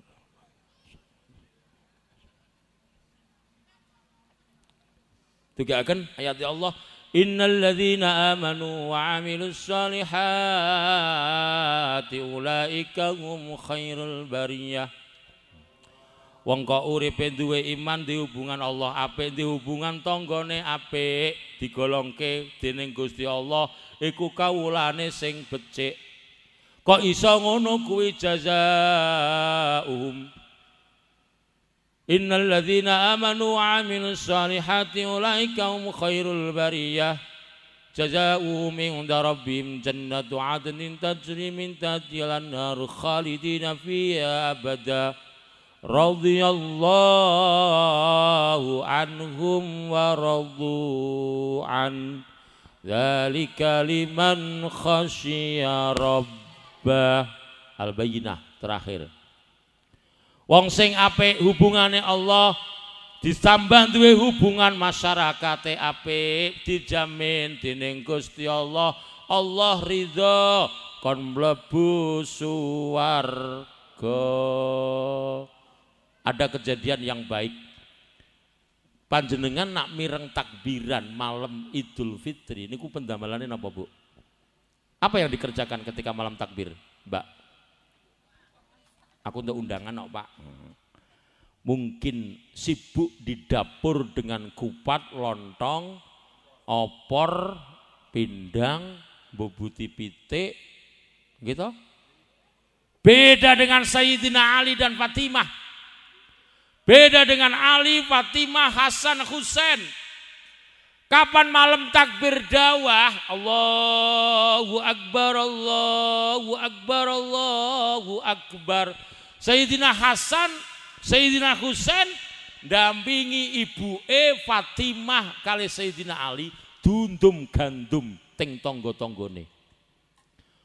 Juga akan ayat ya Allah Innalladzina amanu wa amilus solihati ulaika hum khairul bariyah Wong kok uripe duwe iman dihubungan Allah apik dihubungan tanggane apik digolongke dening Gusti Allah iku kawulane sing becik Kok iso ngono kuwi jazaa'uhum Innal ladzina amanu wa 'amilus solihati ulaika hum khairul bariyah jazaa'uhum 'inda rabbihim jannatu 'adnin tajri min tahtiha al-anhar khalidina fiha abada radhiyallahu anhum wa radu an dzalika liman khasyiya rabb mahabbah al-bayyinah terakhir. Wong sing apik hubungane Allah ditambah duwe hubungan masyarakat apik dijamin dening Gusti Allah Allah ridho kon mlebu suwarga. Ada kejadian yang baik. Panjenengan nak mireng takbiran malam Idul Fitri niku pendamelane napa, Bu? Apa yang dikerjakan ketika malam takbir, Mbak? Aku untuk undangan oh, Pak. Mungkin sibuk di dapur dengan kupat, lontong, opor, pindang, bubuti pitik, gitu. Beda dengan Sayyidina Ali dan Fatimah. Beda dengan Ali, Fatimah, Hasan, Husain. Kapan malam takbir dawah? Allahu Akbar, Allahu Akbar, Allahu Akbar. Sayyidina Hasan, Sayyidina Husain dampingi ibu E Fatimah kali Sayyidina Ali dundum gandum ting tonggo-tonggone.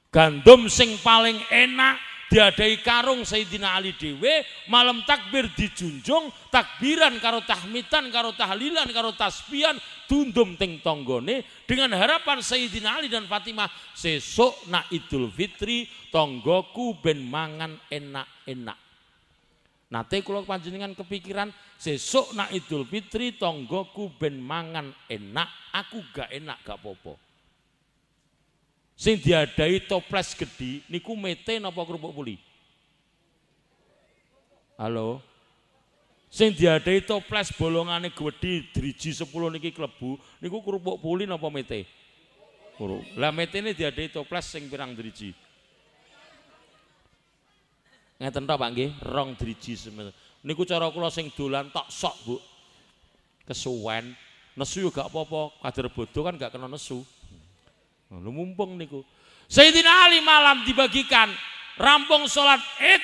Gandum sing paling enak diadai karung Sayyidina Ali Dewe malam takbir dijunjung takbiran karo tahmitan karo tahlilan karo tasbihan dundum teng tonggone dengan harapan Sayyidina Ali dan Fatimah sesok nak Idul Fitri tonggoku ben mangan enak-enak. Nate kula panjenengan kepikiran sesok nak Idul Fitri tonggoku ben mangan enak, aku gak enak gak popo. Sing diadai toples gede niku mete napa kerupuk puli? Halo. Sing diadai toples bolongane gedhi driji sepuluh niki klebu niku kerupuk puli napa mete? Kerupuk. Lah metene diadai toples sing pirang driji? Ngeten tok Pak nggih, rong driji semen. Niku cara kula sing dolan tok sok, Bu. Kesuwen. Nesu yo gak apa-apa, kader bodoh kan gak kena nesu. Lu mumpung niku. Sayyidina Ali malam dibagikan rampung sholat id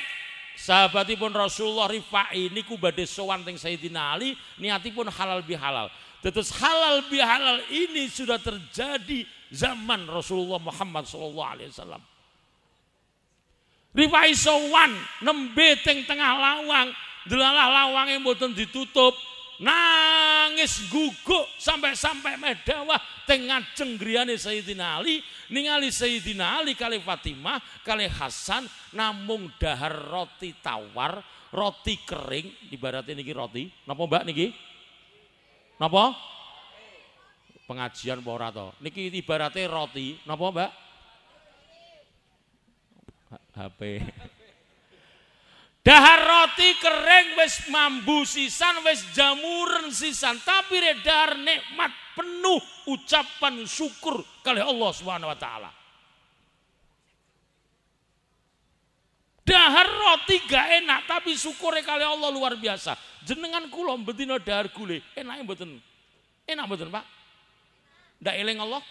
sahabatipun Rasulullah Rifai niku badhe sowan teng Sayyidina Ali niatipun halal bihalal. Tetes halal bihalal ini sudah terjadi zaman Rasulullah Muhammad sallallahu alaihi wasallam. Rifai sowan nembe teng tengah lawang, delalah lawange mboten ditutup, nangis guguk sampai-sampai medawah tengah cenggriani Sayyidina Ali ningali Sayyidina Ali kali Fatimah kali Hasan namung dahar roti tawar roti kering ibaratnya niki roti napa mbak niki napa pengajian ora to niki ibaratnya roti napa mbak HP Dahar roti kering wis mambu sisan wis jamuren sisan tapi redar nikmat penuh ucapan syukur kali Allah Subhanahu wa taala. Dahar roti gak enak tapi syukure kali Allah luar biasa. Jenengan kula betina dahar gule, enak mboten? Enak mboten, Pak? Ndak eling Allah?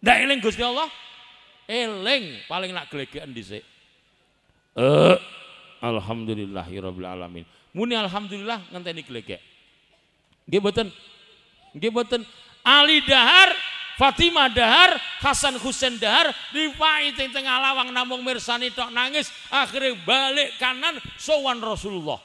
Ndak eling Gusti Allah? Eling paling nak gelegekan dhisik. Eh uh. Alhamdulillahirabbil alamin. Muni alhamdulillah ngenteni glegek. Nggih mboten. Nggih mboten. Ali Dahar, Fatimah Dahar, Hasan Husain Dahar Rifa'i teng tengah lawang namung mirsani tok nangis akhirnya balik kanan sowan Rasulullah.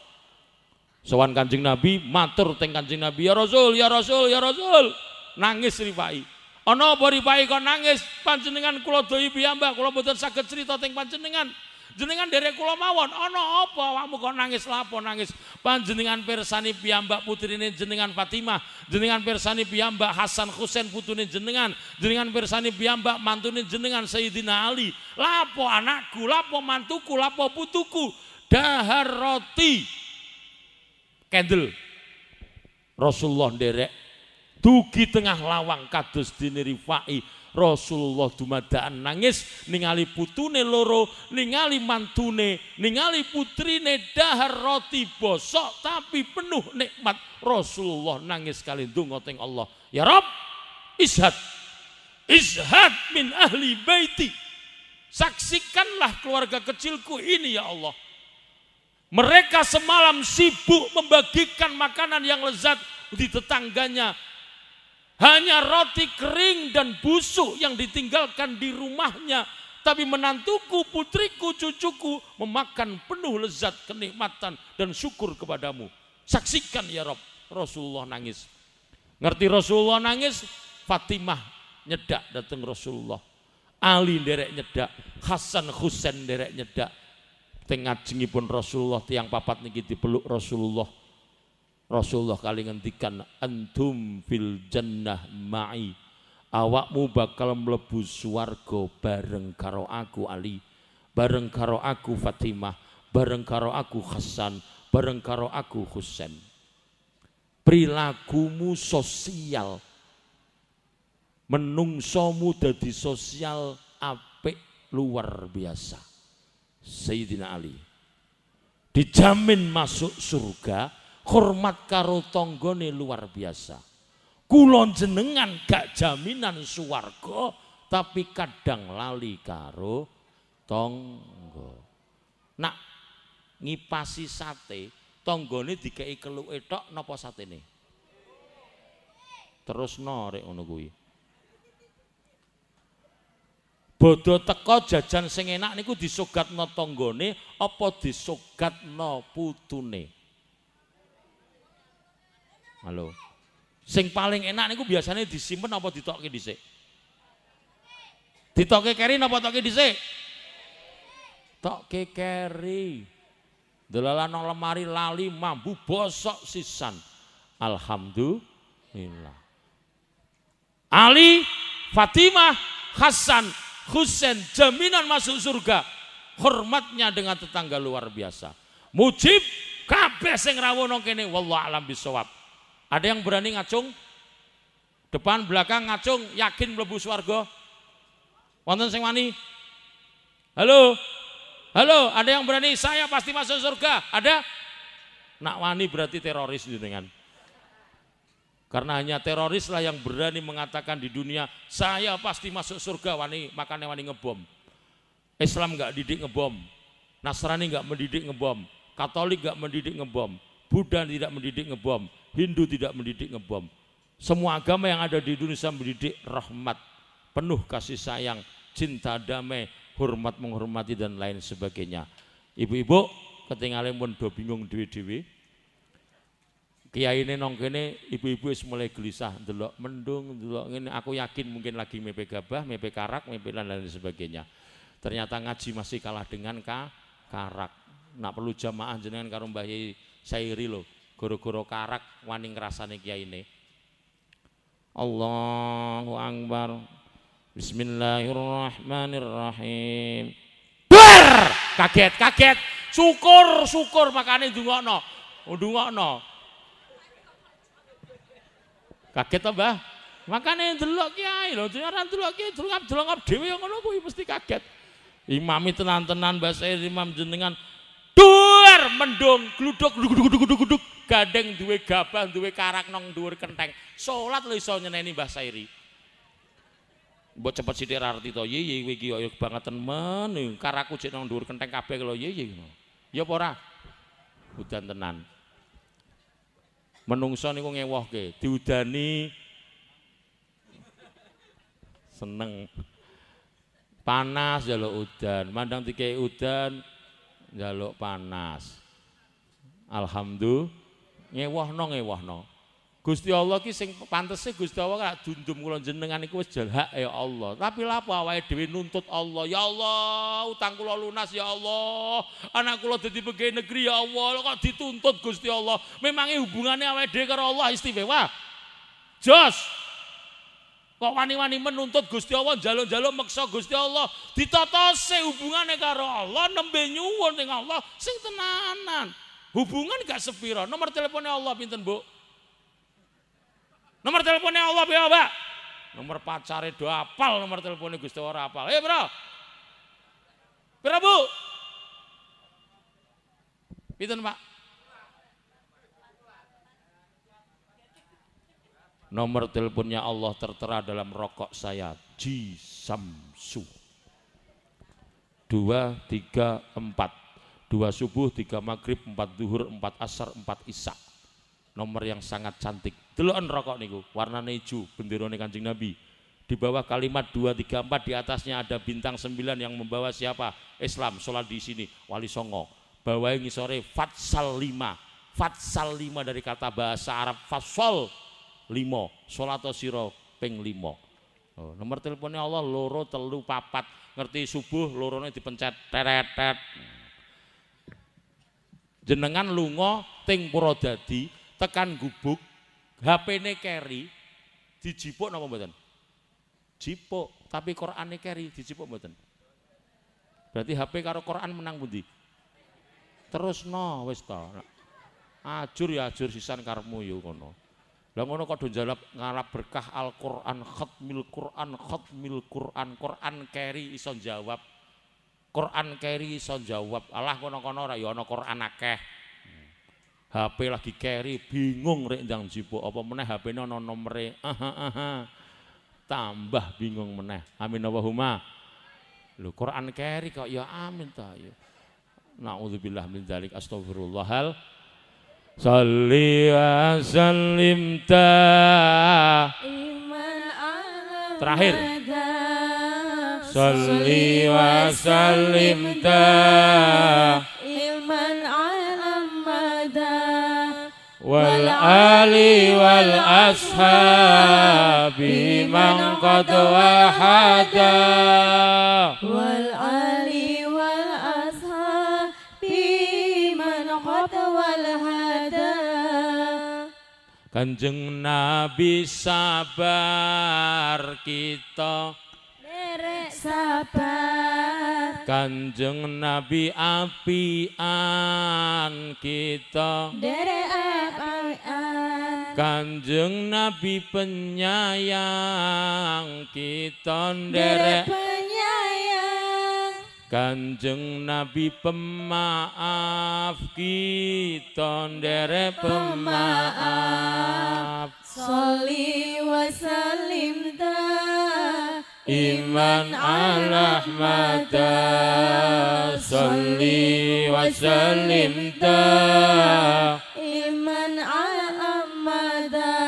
Sowan Kanjeng Nabi matur teng Kanjeng Nabi, "Ya Rasul, ya Rasul, ya Rasul." Nangis Rifa'i. Ana apa Rifa'i kok nangis? Panjenengan kula doi piyambak, kula mboten saged cerita teng panjenengan. Jenengan dari kula mawon, ana apa awakmu kok nangis lapo nangis? Pan persani pirsani piyambak putrine jenengan Fatimah, jenengan persani piyambak Hasan Husain putune jenengan, jenengan pirsani piyambak mantune jenengan Sayyidina Ali. Lapo anakku, lapo mantuku, lapo putuku? Dahar roti. candle Rasulullah derek dugi tengah lawang kados dene rifai Rasulullah dumadaan nangis ningali putune loro ningali mantune ningali putrine dahar roti bosok tapi penuh nikmat Rasulullah nangis kali dungo teng Allah ya Rob izhad izhad min ahli baiti saksikanlah keluarga kecilku ini ya Allah mereka semalam sibuk membagikan makanan yang lezat di tetangganya hanya roti kering dan busuk yang ditinggalkan di rumahnya. Tapi menantuku, putriku, cucuku memakan penuh lezat, kenikmatan dan syukur kepadamu. Saksikan ya Rob, Rasulullah nangis. Ngerti Rasulullah nangis? Fatimah nyedak datang Rasulullah. Ali derek nyedak, Hasan Husain derek nyedak. Tengah jengi pun Rasulullah, tiang papat niki dipeluk Rasulullah Rasulullah kali ngendikan antum fil jannah ma'i awakmu bakal mlebu swarga bareng karo aku Ali bareng karo aku Fatimah bareng karo aku Hasan bareng karo aku Husain perilakumu sosial menungsomu dadi sosial apik luar biasa Sayyidina Ali dijamin masuk surga hormat karo tonggone luar biasa. Kulon jenengan gak jaminan suwargo tapi kadang lali karo tonggo. Nak ngipasi sate tonggone dikei keluke nopo sate nih. Terus norek ngono kuwi. Bodo teko jajan sing enak niku no tonggone, apa disogat no putune? Halo. Sing paling enak niku biasanya disimpan apa ditokke dhisik? Ditokke keri napa tokke dhisik? Tokke keri. Delalah nang lemari lali mambu bosok sisan. Alhamdulillah. Ali, Fatimah, Hasan, Husain jaminan masuk surga. Hormatnya dengan tetangga luar biasa. Mujib kabeh sing rawono kene wallahu alam bisawab. Ada yang berani ngacung? Depan belakang ngacung, yakin mlebu swarga? Wonten sing wani? Halo? Halo, ada yang berani saya pasti masuk surga? Ada? Nak wani berarti teroris dengan. Karena hanya terorislah yang berani mengatakan di dunia, saya pasti masuk surga wani, makanya wani ngebom. Islam nggak didik ngebom, Nasrani nggak mendidik ngebom, Katolik nggak mendidik ngebom, Buddha tidak mendidik ngebom, Hindu tidak mendidik ngebom. Semua agama yang ada di Indonesia mendidik rahmat, penuh kasih sayang, cinta damai, hormat menghormati dan lain sebagainya. Ibu-ibu ketinggalan pun do bingung dewi-dewi. Kiai ini ibu-ibu mulai gelisah delok mendung delok ini aku yakin mungkin lagi mepe gabah, mepe karak, mepe dan lain sebagainya. Ternyata ngaji masih kalah dengan ka, karak. Nak perlu jamaah jenengan karo Mbah syairi lo, goro-goro karak nih Kiai ini Allahu akbar Bismillahirrahmanirrahim Ber kaget kaget syukur syukur no dungo no. kaget ta Mbah yang delok kiai lho ora delok kiai ngap dewi yang ngono kuwi mesti kaget imami tenan-tenan bahasa imam jenengan duar mendung gluduk gluduk gluduk gluduk gluduk gadeng duwe gabah duwe karak nong dhuwur kenteng salat lho iso nyeneni Mbah Sairi mbok cepet sithik ra arti to ye ye iki kaya bangetan men karaku jek nang dhuwur kenteng kabeh lho ye ye ya apa ora tenan menungso niku ngewohke diudani seneng panas jalo ya udan mandang tike udan jaluk panas. Alhamdulillah ngewahno ngewahno. Gusti Allah ki sing sih Gusti Allah gak dundum kula jenengan iku wis ya Allah. Tapi lapo awake dhewe nuntut Allah, ya Allah, utang kula lunas ya Allah. Anak kula dadi pegawai negeri ya Allah, kok dituntut Gusti Allah. Memangnya hubungannya awake dhewe karo Allah istimewa. Jos, Kok wani-wani menuntut Gusti Allah, jalur-jalur maksa Gusti Allah, ditata hubungannya karo Allah, nembe nyuwun Allah sing tenanan. Hubungan gak sepiro. Nomor teleponnya Allah pinten, Bu? Nomor teleponnya Allah piye, Pak? Nomor pacare do apal, nomor teleponnya Gusti Allah apal. ya Bro. Bro, Bu. Pinten, Pak? Nomor teleponnya Allah tertera dalam rokok saya. Ji Samsu. Dua, tiga, empat. Dua subuh, tiga maghrib, empat duhur, empat asar, empat isak. Nomor yang sangat cantik. Teluan rokok niku, warna hijau, benderone kancing Nabi. Di bawah kalimat dua tiga empat di atasnya ada bintang sembilan yang membawa siapa? Islam, sholat di sini, Wali Songo. Bawah sore Fatsal lima Fatsal lima dari kata bahasa Arab Fasol limo solato siro ping limo oh, nomor teleponnya Allah loro telu papat ngerti subuh lorone dipencet teretet jenengan lungo ting purodadi tekan gubuk HP-ne carry dijipuk napa mboten jipuk tapi Quran carry dijipuk mboten berarti HP karo Qur'an menang pundi terus no wis ta nah, ajur ya ajur sisan karmu yo kono lah ngono kok jalap ngarap berkah Al-Qur'an, khatmil Qur'an, khatmil Qur'an, Qur'an keri iso jawab. Qur'an keri iso jawab. Allah kono-kono ora ya ana Qur'an akeh. HP lagi keri bingung rek ndang jipuk apa meneh HP-ne ana nomere. Aha aha. Tambah bingung meneh. Amin Allahumma. Lho Qur'an keri kok ya amin ta ya. Nauzubillah min dzalik astaghfirullahal Salli wa sallim ta Terakhir Salli wa sallim ta Ilman alamada Wal ali wal ashabi Man qad wahada Wal Kanjeng Nabi sabar kita Derek sabar Kanjeng Nabi apian kita Derek apian Kanjeng Nabi penyayang kita Derek penyayang Kanjeng Nabi pemaaf kita ndere pemaaf Soli wa salim ta Iman Allah mata Soli wa salim ta Iman Allah mata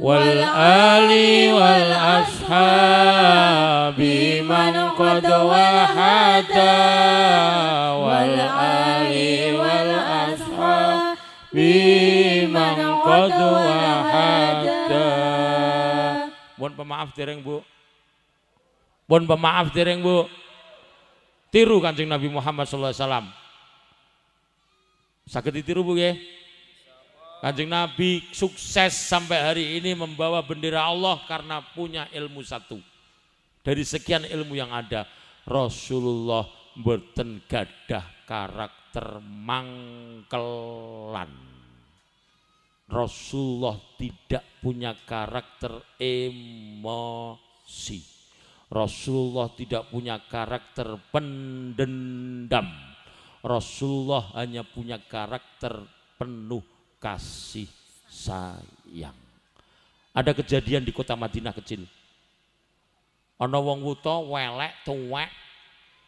Wal ali wal ashabi man قد وهدى والآل والأصحاب من قد وهدى Mohon pemaaf dereng Bu. Mohon pemaaf dereng Bu. Tiru kancing Nabi Muhammad sallallahu alaihi wasallam. Sakit ditiru Bu ya. Kanjeng Nabi sukses sampai hari ini membawa bendera Allah karena punya ilmu satu. Dari sekian ilmu yang ada, Rasulullah bertenggadah karakter mangkelan. Rasulullah tidak punya karakter emosi. Rasulullah tidak punya karakter pendendam. Rasulullah hanya punya karakter penuh kasih sayang. Ada kejadian di kota Madinah kecil ana wong wuta welek tuwek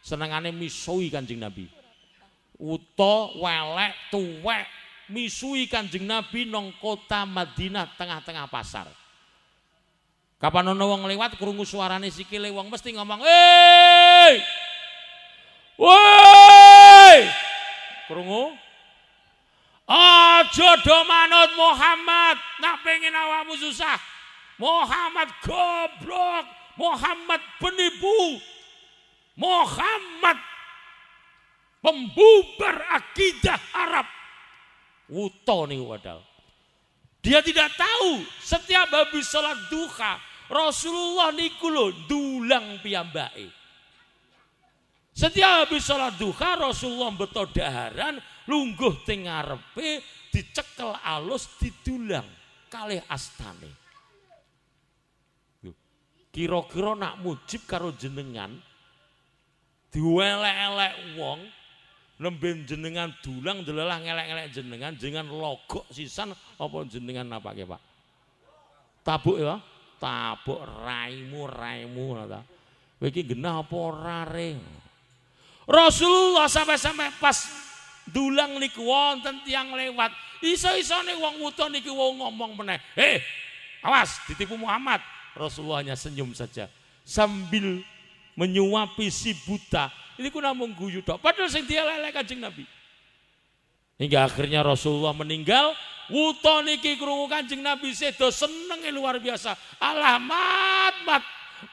senengane misui Kanjeng Nabi wuta welek tuwek misui Kanjeng Nabi nang kota Madinah tengah-tengah pasar kapan ana wong lewat krungu suarane sikile wong mesti ngomong Hei! woi krungu aja do manut Muhammad nak pengen awakmu susah Muhammad goblok Muhammad penipu, Muhammad pembubar akidah Arab. wuto nih wadal. Dia tidak tahu setiap habis sholat duha Rasulullah niku lo dulang piyambake. Setiap habis sholat duha Rasulullah betul daharan lungguh tengarpe dicekel alus didulang kalih astane kira-kira nak mujib karo jenengan diwelek-elek wong jenengan dulang delalah ngelek-ngelek jenengan jenengan logok sisan apa jenengan apa ke Pak tabuk ya tabuk raimu raimu ta kowe genap genah apa ora Rasulullah sampai-sampai pas dulang niku wonten tiang lewat iso nih wong wuto niki wong ngomong meneh eh awas ditipu Muhammad Rasulullah hanya senyum saja sambil menyuapi si buta. Ini ku namung guyu dok. Padahal sing lele kancing Nabi. Hingga akhirnya Rasulullah meninggal, wuto niki kerungu kancing Nabi sedo seneng luar biasa. Allah mat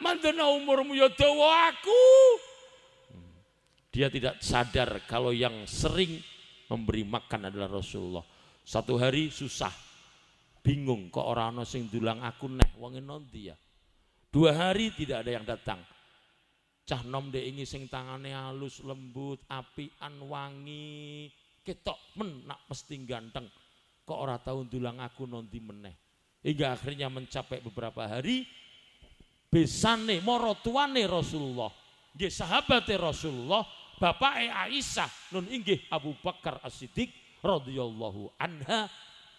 mat umurmu ya dewa aku. Dia tidak sadar kalau yang sering memberi makan adalah Rasulullah. Satu hari susah, bingung kok orang ana sing dulang aku neh wong nanti ya dua hari tidak ada yang datang cah nom de ini sing tangane halus lembut api an wangi ketok men nak mesti ganteng kok ora tahu dulang aku nanti meneh hingga akhirnya mencapai beberapa hari besane moro tuane Rasulullah ge sahabate Rasulullah bapake Aisyah nun inggih Abu Bakar As-Siddiq radhiyallahu anha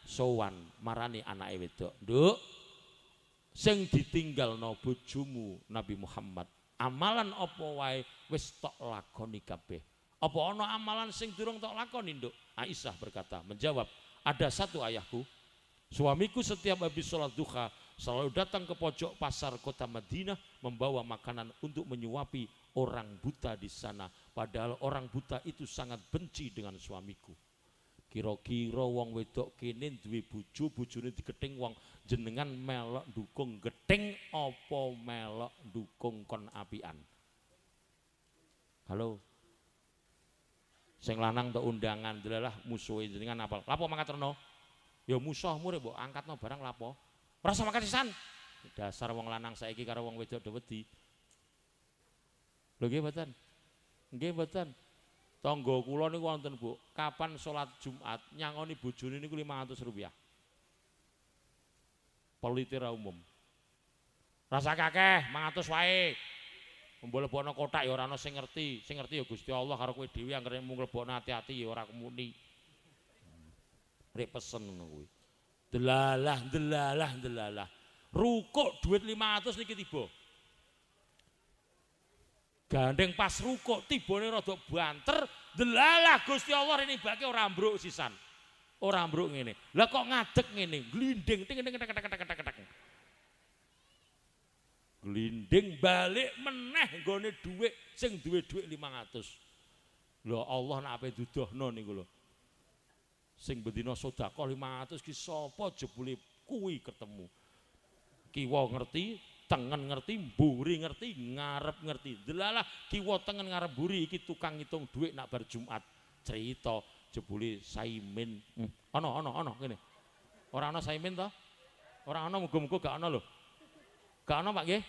sowan marani anak wedok duk sing ditinggal no bojomu Nabi Muhammad amalan apa wae wis tok lakoni kabeh apa ono amalan sing durung tok lakoni duk Aisyah berkata menjawab ada satu ayahku suamiku setiap habis sholat duha selalu datang ke pojok pasar kota Madinah membawa makanan untuk menyuapi orang buta di sana padahal orang buta itu sangat benci dengan suamiku Kira-kira wong wedok kene duwe bojo, bojone digething wong jenengan melok dukung gething apa melok dukung kon apian. Halo. Sing lanang tok undangan delalah musuhe jenengan apa Lapo mangaterno? Ya musuhmu rek angkat no barang lapo. merasa sama sisan Dasar wong lanang saiki karo wong wedok dewedi Lho nggih mboten. Nggih mboten. Tonggo kula niku wonten, Bu. Kapan salat Jumat nyangoni bojone niku 500 rupiah. Pelitira umum. Rasa kakeh 500 wae. Mbolebono kotak ya ora ana sing ngerti. Sing ngerti ya Gusti Allah karo kowe dhewe anggere mung mlebono ati-ati ya ora kemuni. Rek pesen ngono kuwi. Delalah, delalah, delalah. Rukuk duit 500 niki tiba. Gandeng pas rukuk tibone rada banter, delalah Gusti Allah ini bake ora ambruk sisan. Ora ambruk ngene. Lah kok ngadeg ngene, glinding ting ting tek tek tek tek. Glinding balik meneh gone dhuwit sing duwe dhuwit 500. Lho Allah nak ape duduhno niku lho. Sing bendina sedekah 500 ki sapa jebule kuwi ketemu. Kiwa ngerti, tengen ngerti, buri ngerti, ngarep ngerti. Delalah kiwa tengen ngarep buri iki tukang ngitung duit nak bar Jumat. Cerita jebule Saimin. Hmm. Ana ana ana ngene. Ora ana Saimin to? Ora ana muga-muga gak ana lho. Gak ana Pak nggih.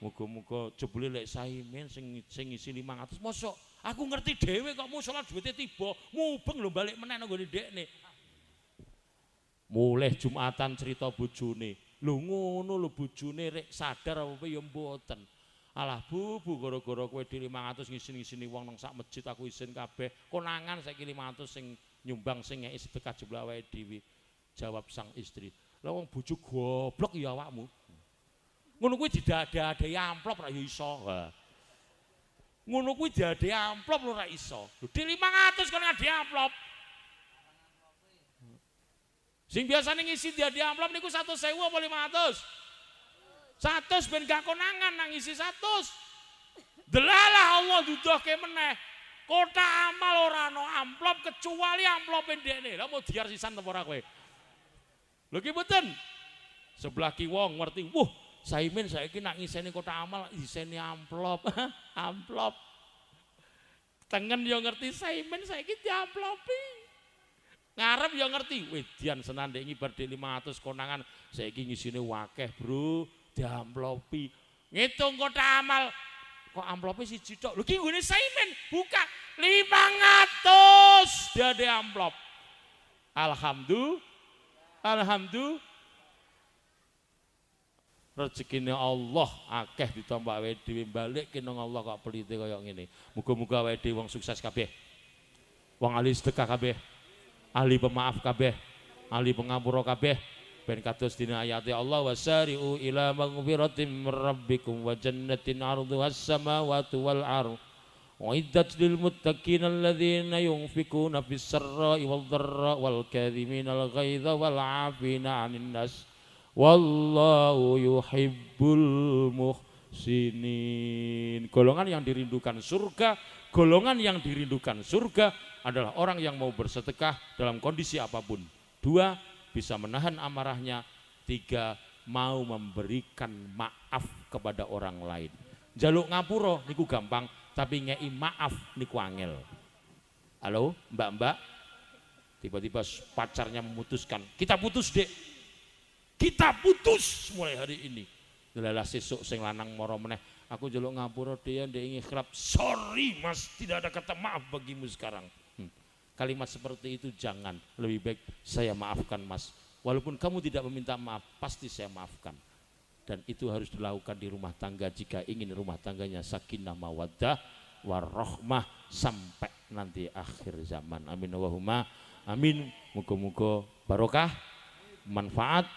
Muga-muga jebule lek Saimin sing sing isi 500 mosok aku ngerti dhewe kok musala duwite tiba, mubeng lho balik meneh nang gone nih mulai Jumatan cerita bojone. Lho ngono lho bojone rek sadar apa piye mboten. Alah Bu, bu gara-gara kowe di 500 ngisin-ngisini wong nang sak masjid aku isin kabeh. Konangan saiki 500 sing nyumbang sing ngeki sedekah jumlah awake dhewe. Jawab sang istri. Lah wong bojo goblok ya awakmu. Ngono kuwi didadak-dadak amplop ra iso. Ha. Ngono kuwi didadak amplop lho ra iso. Lho di 500 kon ngadi amplop. Sing biasa nih ngisi dia di amplop niku sewu apa ratus? Satu ben gak konangan nang isi satu, Delalah Allah ke meneh. Kota amal orang no amplop kecuali amplop pendek ndekne. Lah mau diar sisan apa ora kowe? Lho ki mboten. Sebelah wong ngerti, "Wuh, Saimin saiki nak ngiseni kota amal iseni amplop." [laughs] amplop. Tengen dia ngerti saya Saimin amplop diamplopi. Ngarep ya ngerti. Wedian senandek ini berdi 500 konangan. Saya ingin sini wakeh, Bro. Diamplopi. Ngitung kota amal. Kok amplopi si cucok Lu kini ini saimen, buka 500 ada amplop. Alhamdulillah. Alhamdulillah. rezekinya Allah akeh ditambah Wedi balik kini Allah kok pelite kayak yang muka-muka wedi dhewe wong sukses kabeh. Wong alis sedekah kabeh ahli pemaaf kabeh, ahli pengampura kabeh ben kados dina ayat Allah wasari'u ila maghfiratim rabbikum wa jannatin hasama as-samawati wal ardh uiddat lil muttaqin alladhina yunfikuna fis sarra'i wal dharra'i wal kadhimina al ghaidha wal 'afina 'anil nas wallahu yuhibbul muhsinin golongan yang dirindukan surga golongan yang dirindukan surga adalah orang yang mau bersedekah dalam kondisi apapun. Dua, bisa menahan amarahnya. Tiga, mau memberikan maaf kepada orang lain. Jaluk ngapuro niku gampang, tapi ngei maaf niku angel. Halo, mbak-mbak, tiba-tiba pacarnya memutuskan, kita putus dek, kita putus mulai hari ini. lelah sesuk sing lanang moro meneh, aku jaluk ngapuro dia dia ingin kerap, sorry mas, tidak ada kata maaf bagimu sekarang. Kalimat seperti itu jangan. Lebih baik saya maafkan mas. Walaupun kamu tidak meminta maaf, pasti saya maafkan. Dan itu harus dilakukan di rumah tangga jika ingin rumah tangganya sakinah mawaddah warohmah sampai nanti akhir zaman. Amin Allahumma. Amin. muka-muka barokah, manfaat,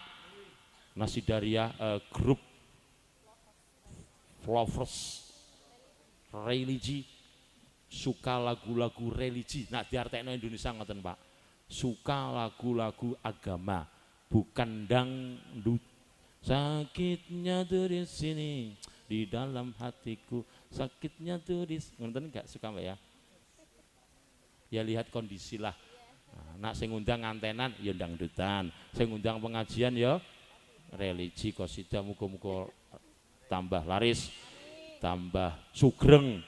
nasidaria uh, eh, grup, flowers, religi, suka lagu-lagu religi. Nah, diartekno Indonesia ngoten, Pak. Suka lagu-lagu agama, bukan dangdut. Sakitnya turis sini di dalam hatiku, sakitnya turis. Ngoten enggak suka, Mbak ya? Ya lihat kondisilah. Nah, nak sing ngundang antenan ya dangdutan, sing ngundang pengajian ya religi kau kosida muga-muga tambah laris, tambah sugreng,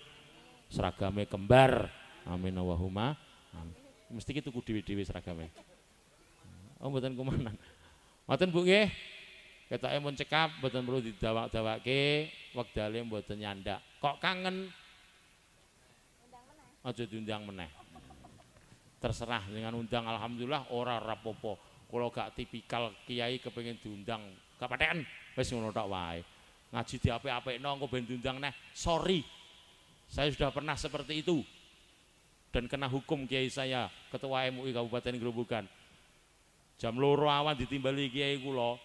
seragame kembar. Amin Allahumma. Amin. Mesti kita gitu kudu dewi seragame. Oh buatan kemana? buatan Bu nggih. kita emon cekap buatan perlu didawak ke dalim buatan nyanda. Kok kangen? Aja diundang meneh. Terserah dengan undang alhamdulillah ora rapopo. Kalau gak tipikal kiai kepengen diundang, gak pasti ngono wae. Ngaji di apa-apa nongko diundang neh. Sorry, saya sudah pernah seperti itu dan kena hukum kiai saya, ketua MUI Kabupaten Gerobogan. Jam loro awan ditimbali kiai kula.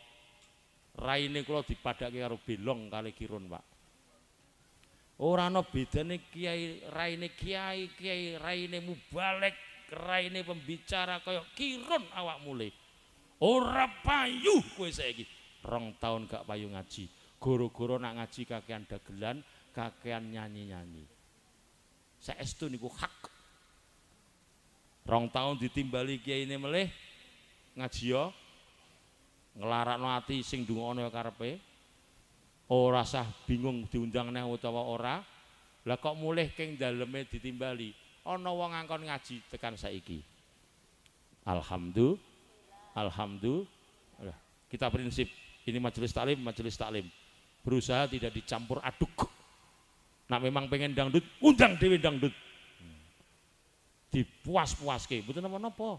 Raine kula dipadhakke karo belong kali kirun, Pak. Ora ana bedane kiai raine kiai, kiai raine mubalek, raine pembicara kaya kirun awak mulai. Ora payu kowe saiki. Rong tahun gak payu ngaji. Goro-goro nak ngaji kakean dagelan, kakean nyanyi-nyanyi. Saya saestu niku hak rong tahun ditimbali kiai ini meleh ngaji yo ngelarakno ati sing ono karpe. Oh rasa bingung diundang neng utawa ora lah kok mulih keng daleme ditimbali Oh wong ngangkon ngaji tekan saiki alhamdulillah alhamdulillah kita prinsip ini majelis taklim majelis taklim berusaha tidak dicampur aduk Nah memang pengen dangdut, undang dewi dangdut. Dipuas-puas ke, betul nopo. nopo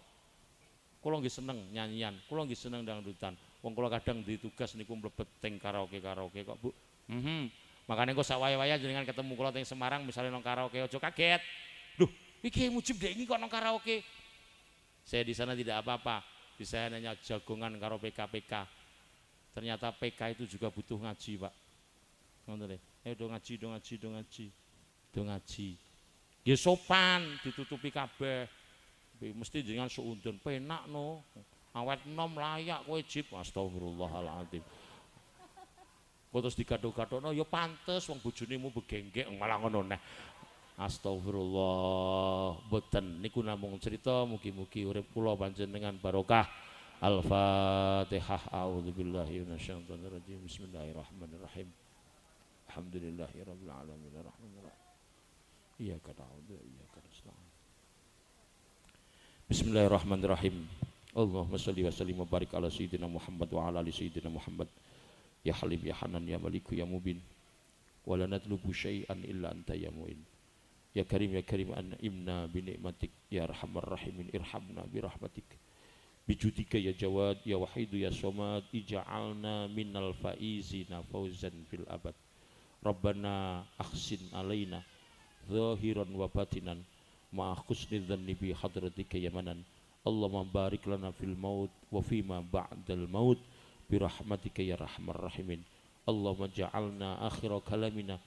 Kulo nggih seneng nyanyian, kulo nggih seneng dangdutan. Wong kulo kadang di tugas niku mlebet teng karaoke-karaoke kok, Bu. Mhm. Makanya Mm kok sawaya-waya jenengan ketemu kulo teng Semarang misalnya nong karaoke ojo kaget. Duh, iki mujib deh ini kok nong karaoke. Saya di sana tidak apa-apa. Di saya hanya jagongan karaoke PKPK. -PK. Ternyata PK itu juga butuh ngaji, Pak. Ngono eh dong ngaji dong ngaji dong ngaji dong ngaji Ya sopan ditutupi kabeh mesti jangan seundun penak no awet nom layak wajib Astagfirullahaladzim. astagfirullahalazim terus terus gaduh no ya pantes wong mu begenggek malah ngono neh astagfirullah beten niku namung cerita mugi-mugi urip kula dengan barokah Al-Fatihah. A'udzubillahi minasyaitonirrajim. Bismillahirrahmanirrahim. Alhamdulillahi Rabbil Alamin Ar-Rahmanirrahim Iyaka na'udhu Bismillahirrahmanirrahim Allahumma salli wa sallim barik ala Sayyidina Muhammad wa ala ali Muhammad Ya Halim ya Hanan ya Maliku ya Mubin wa la natlubu illa anta ya mu'in Ya Karim ya Karim an'imna bi ni'matik ya arhamar rahimin irhamna bi rahmatik bijudika ya jawad ya wahidu ya somad ija'alna minal faizina fauzan fil abad Rabbana ahsin alaina zahiran wa batinan ma husni dhanni bi hadratika yamanan Allahumma barik lana fil maut wa fima ba'dal maut bi rahmatika ya rahmar rahimin Allahumma ja'alna akhira kalamina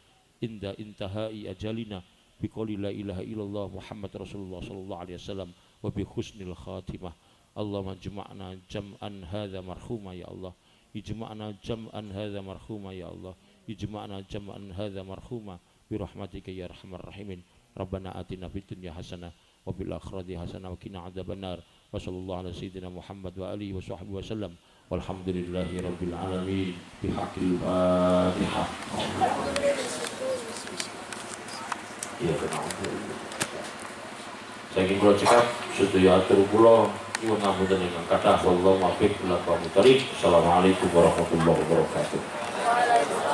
inda intahai ajalina bi qawli la ilaha illallah Muhammad Rasulullah sallallahu alaihi wasallam wa bi husnil khatimah Allahumma jma'na jam'an hadza marhuma ya Allah ijma'na jam'an hadza marhuma ya Allah yujma'na jam'an hadza marhuma bi rahmatika ya arhamar rahimin rabbana atina fid dunya hasanah wa bil akhirati hasanah wa qina adzabannar wa sallallahu ala sayyidina muhammad wa alihi wa sahbihi wa sallam walhamdulillahi rabbil alamin bihaqqil fatihah ya saking kula cekap sedaya atur kula nyuwun ngapunten ingkang kathah wallahu muwaffiq ila aqwamit thariq assalamualaikum warahmatullahi wabarakatuh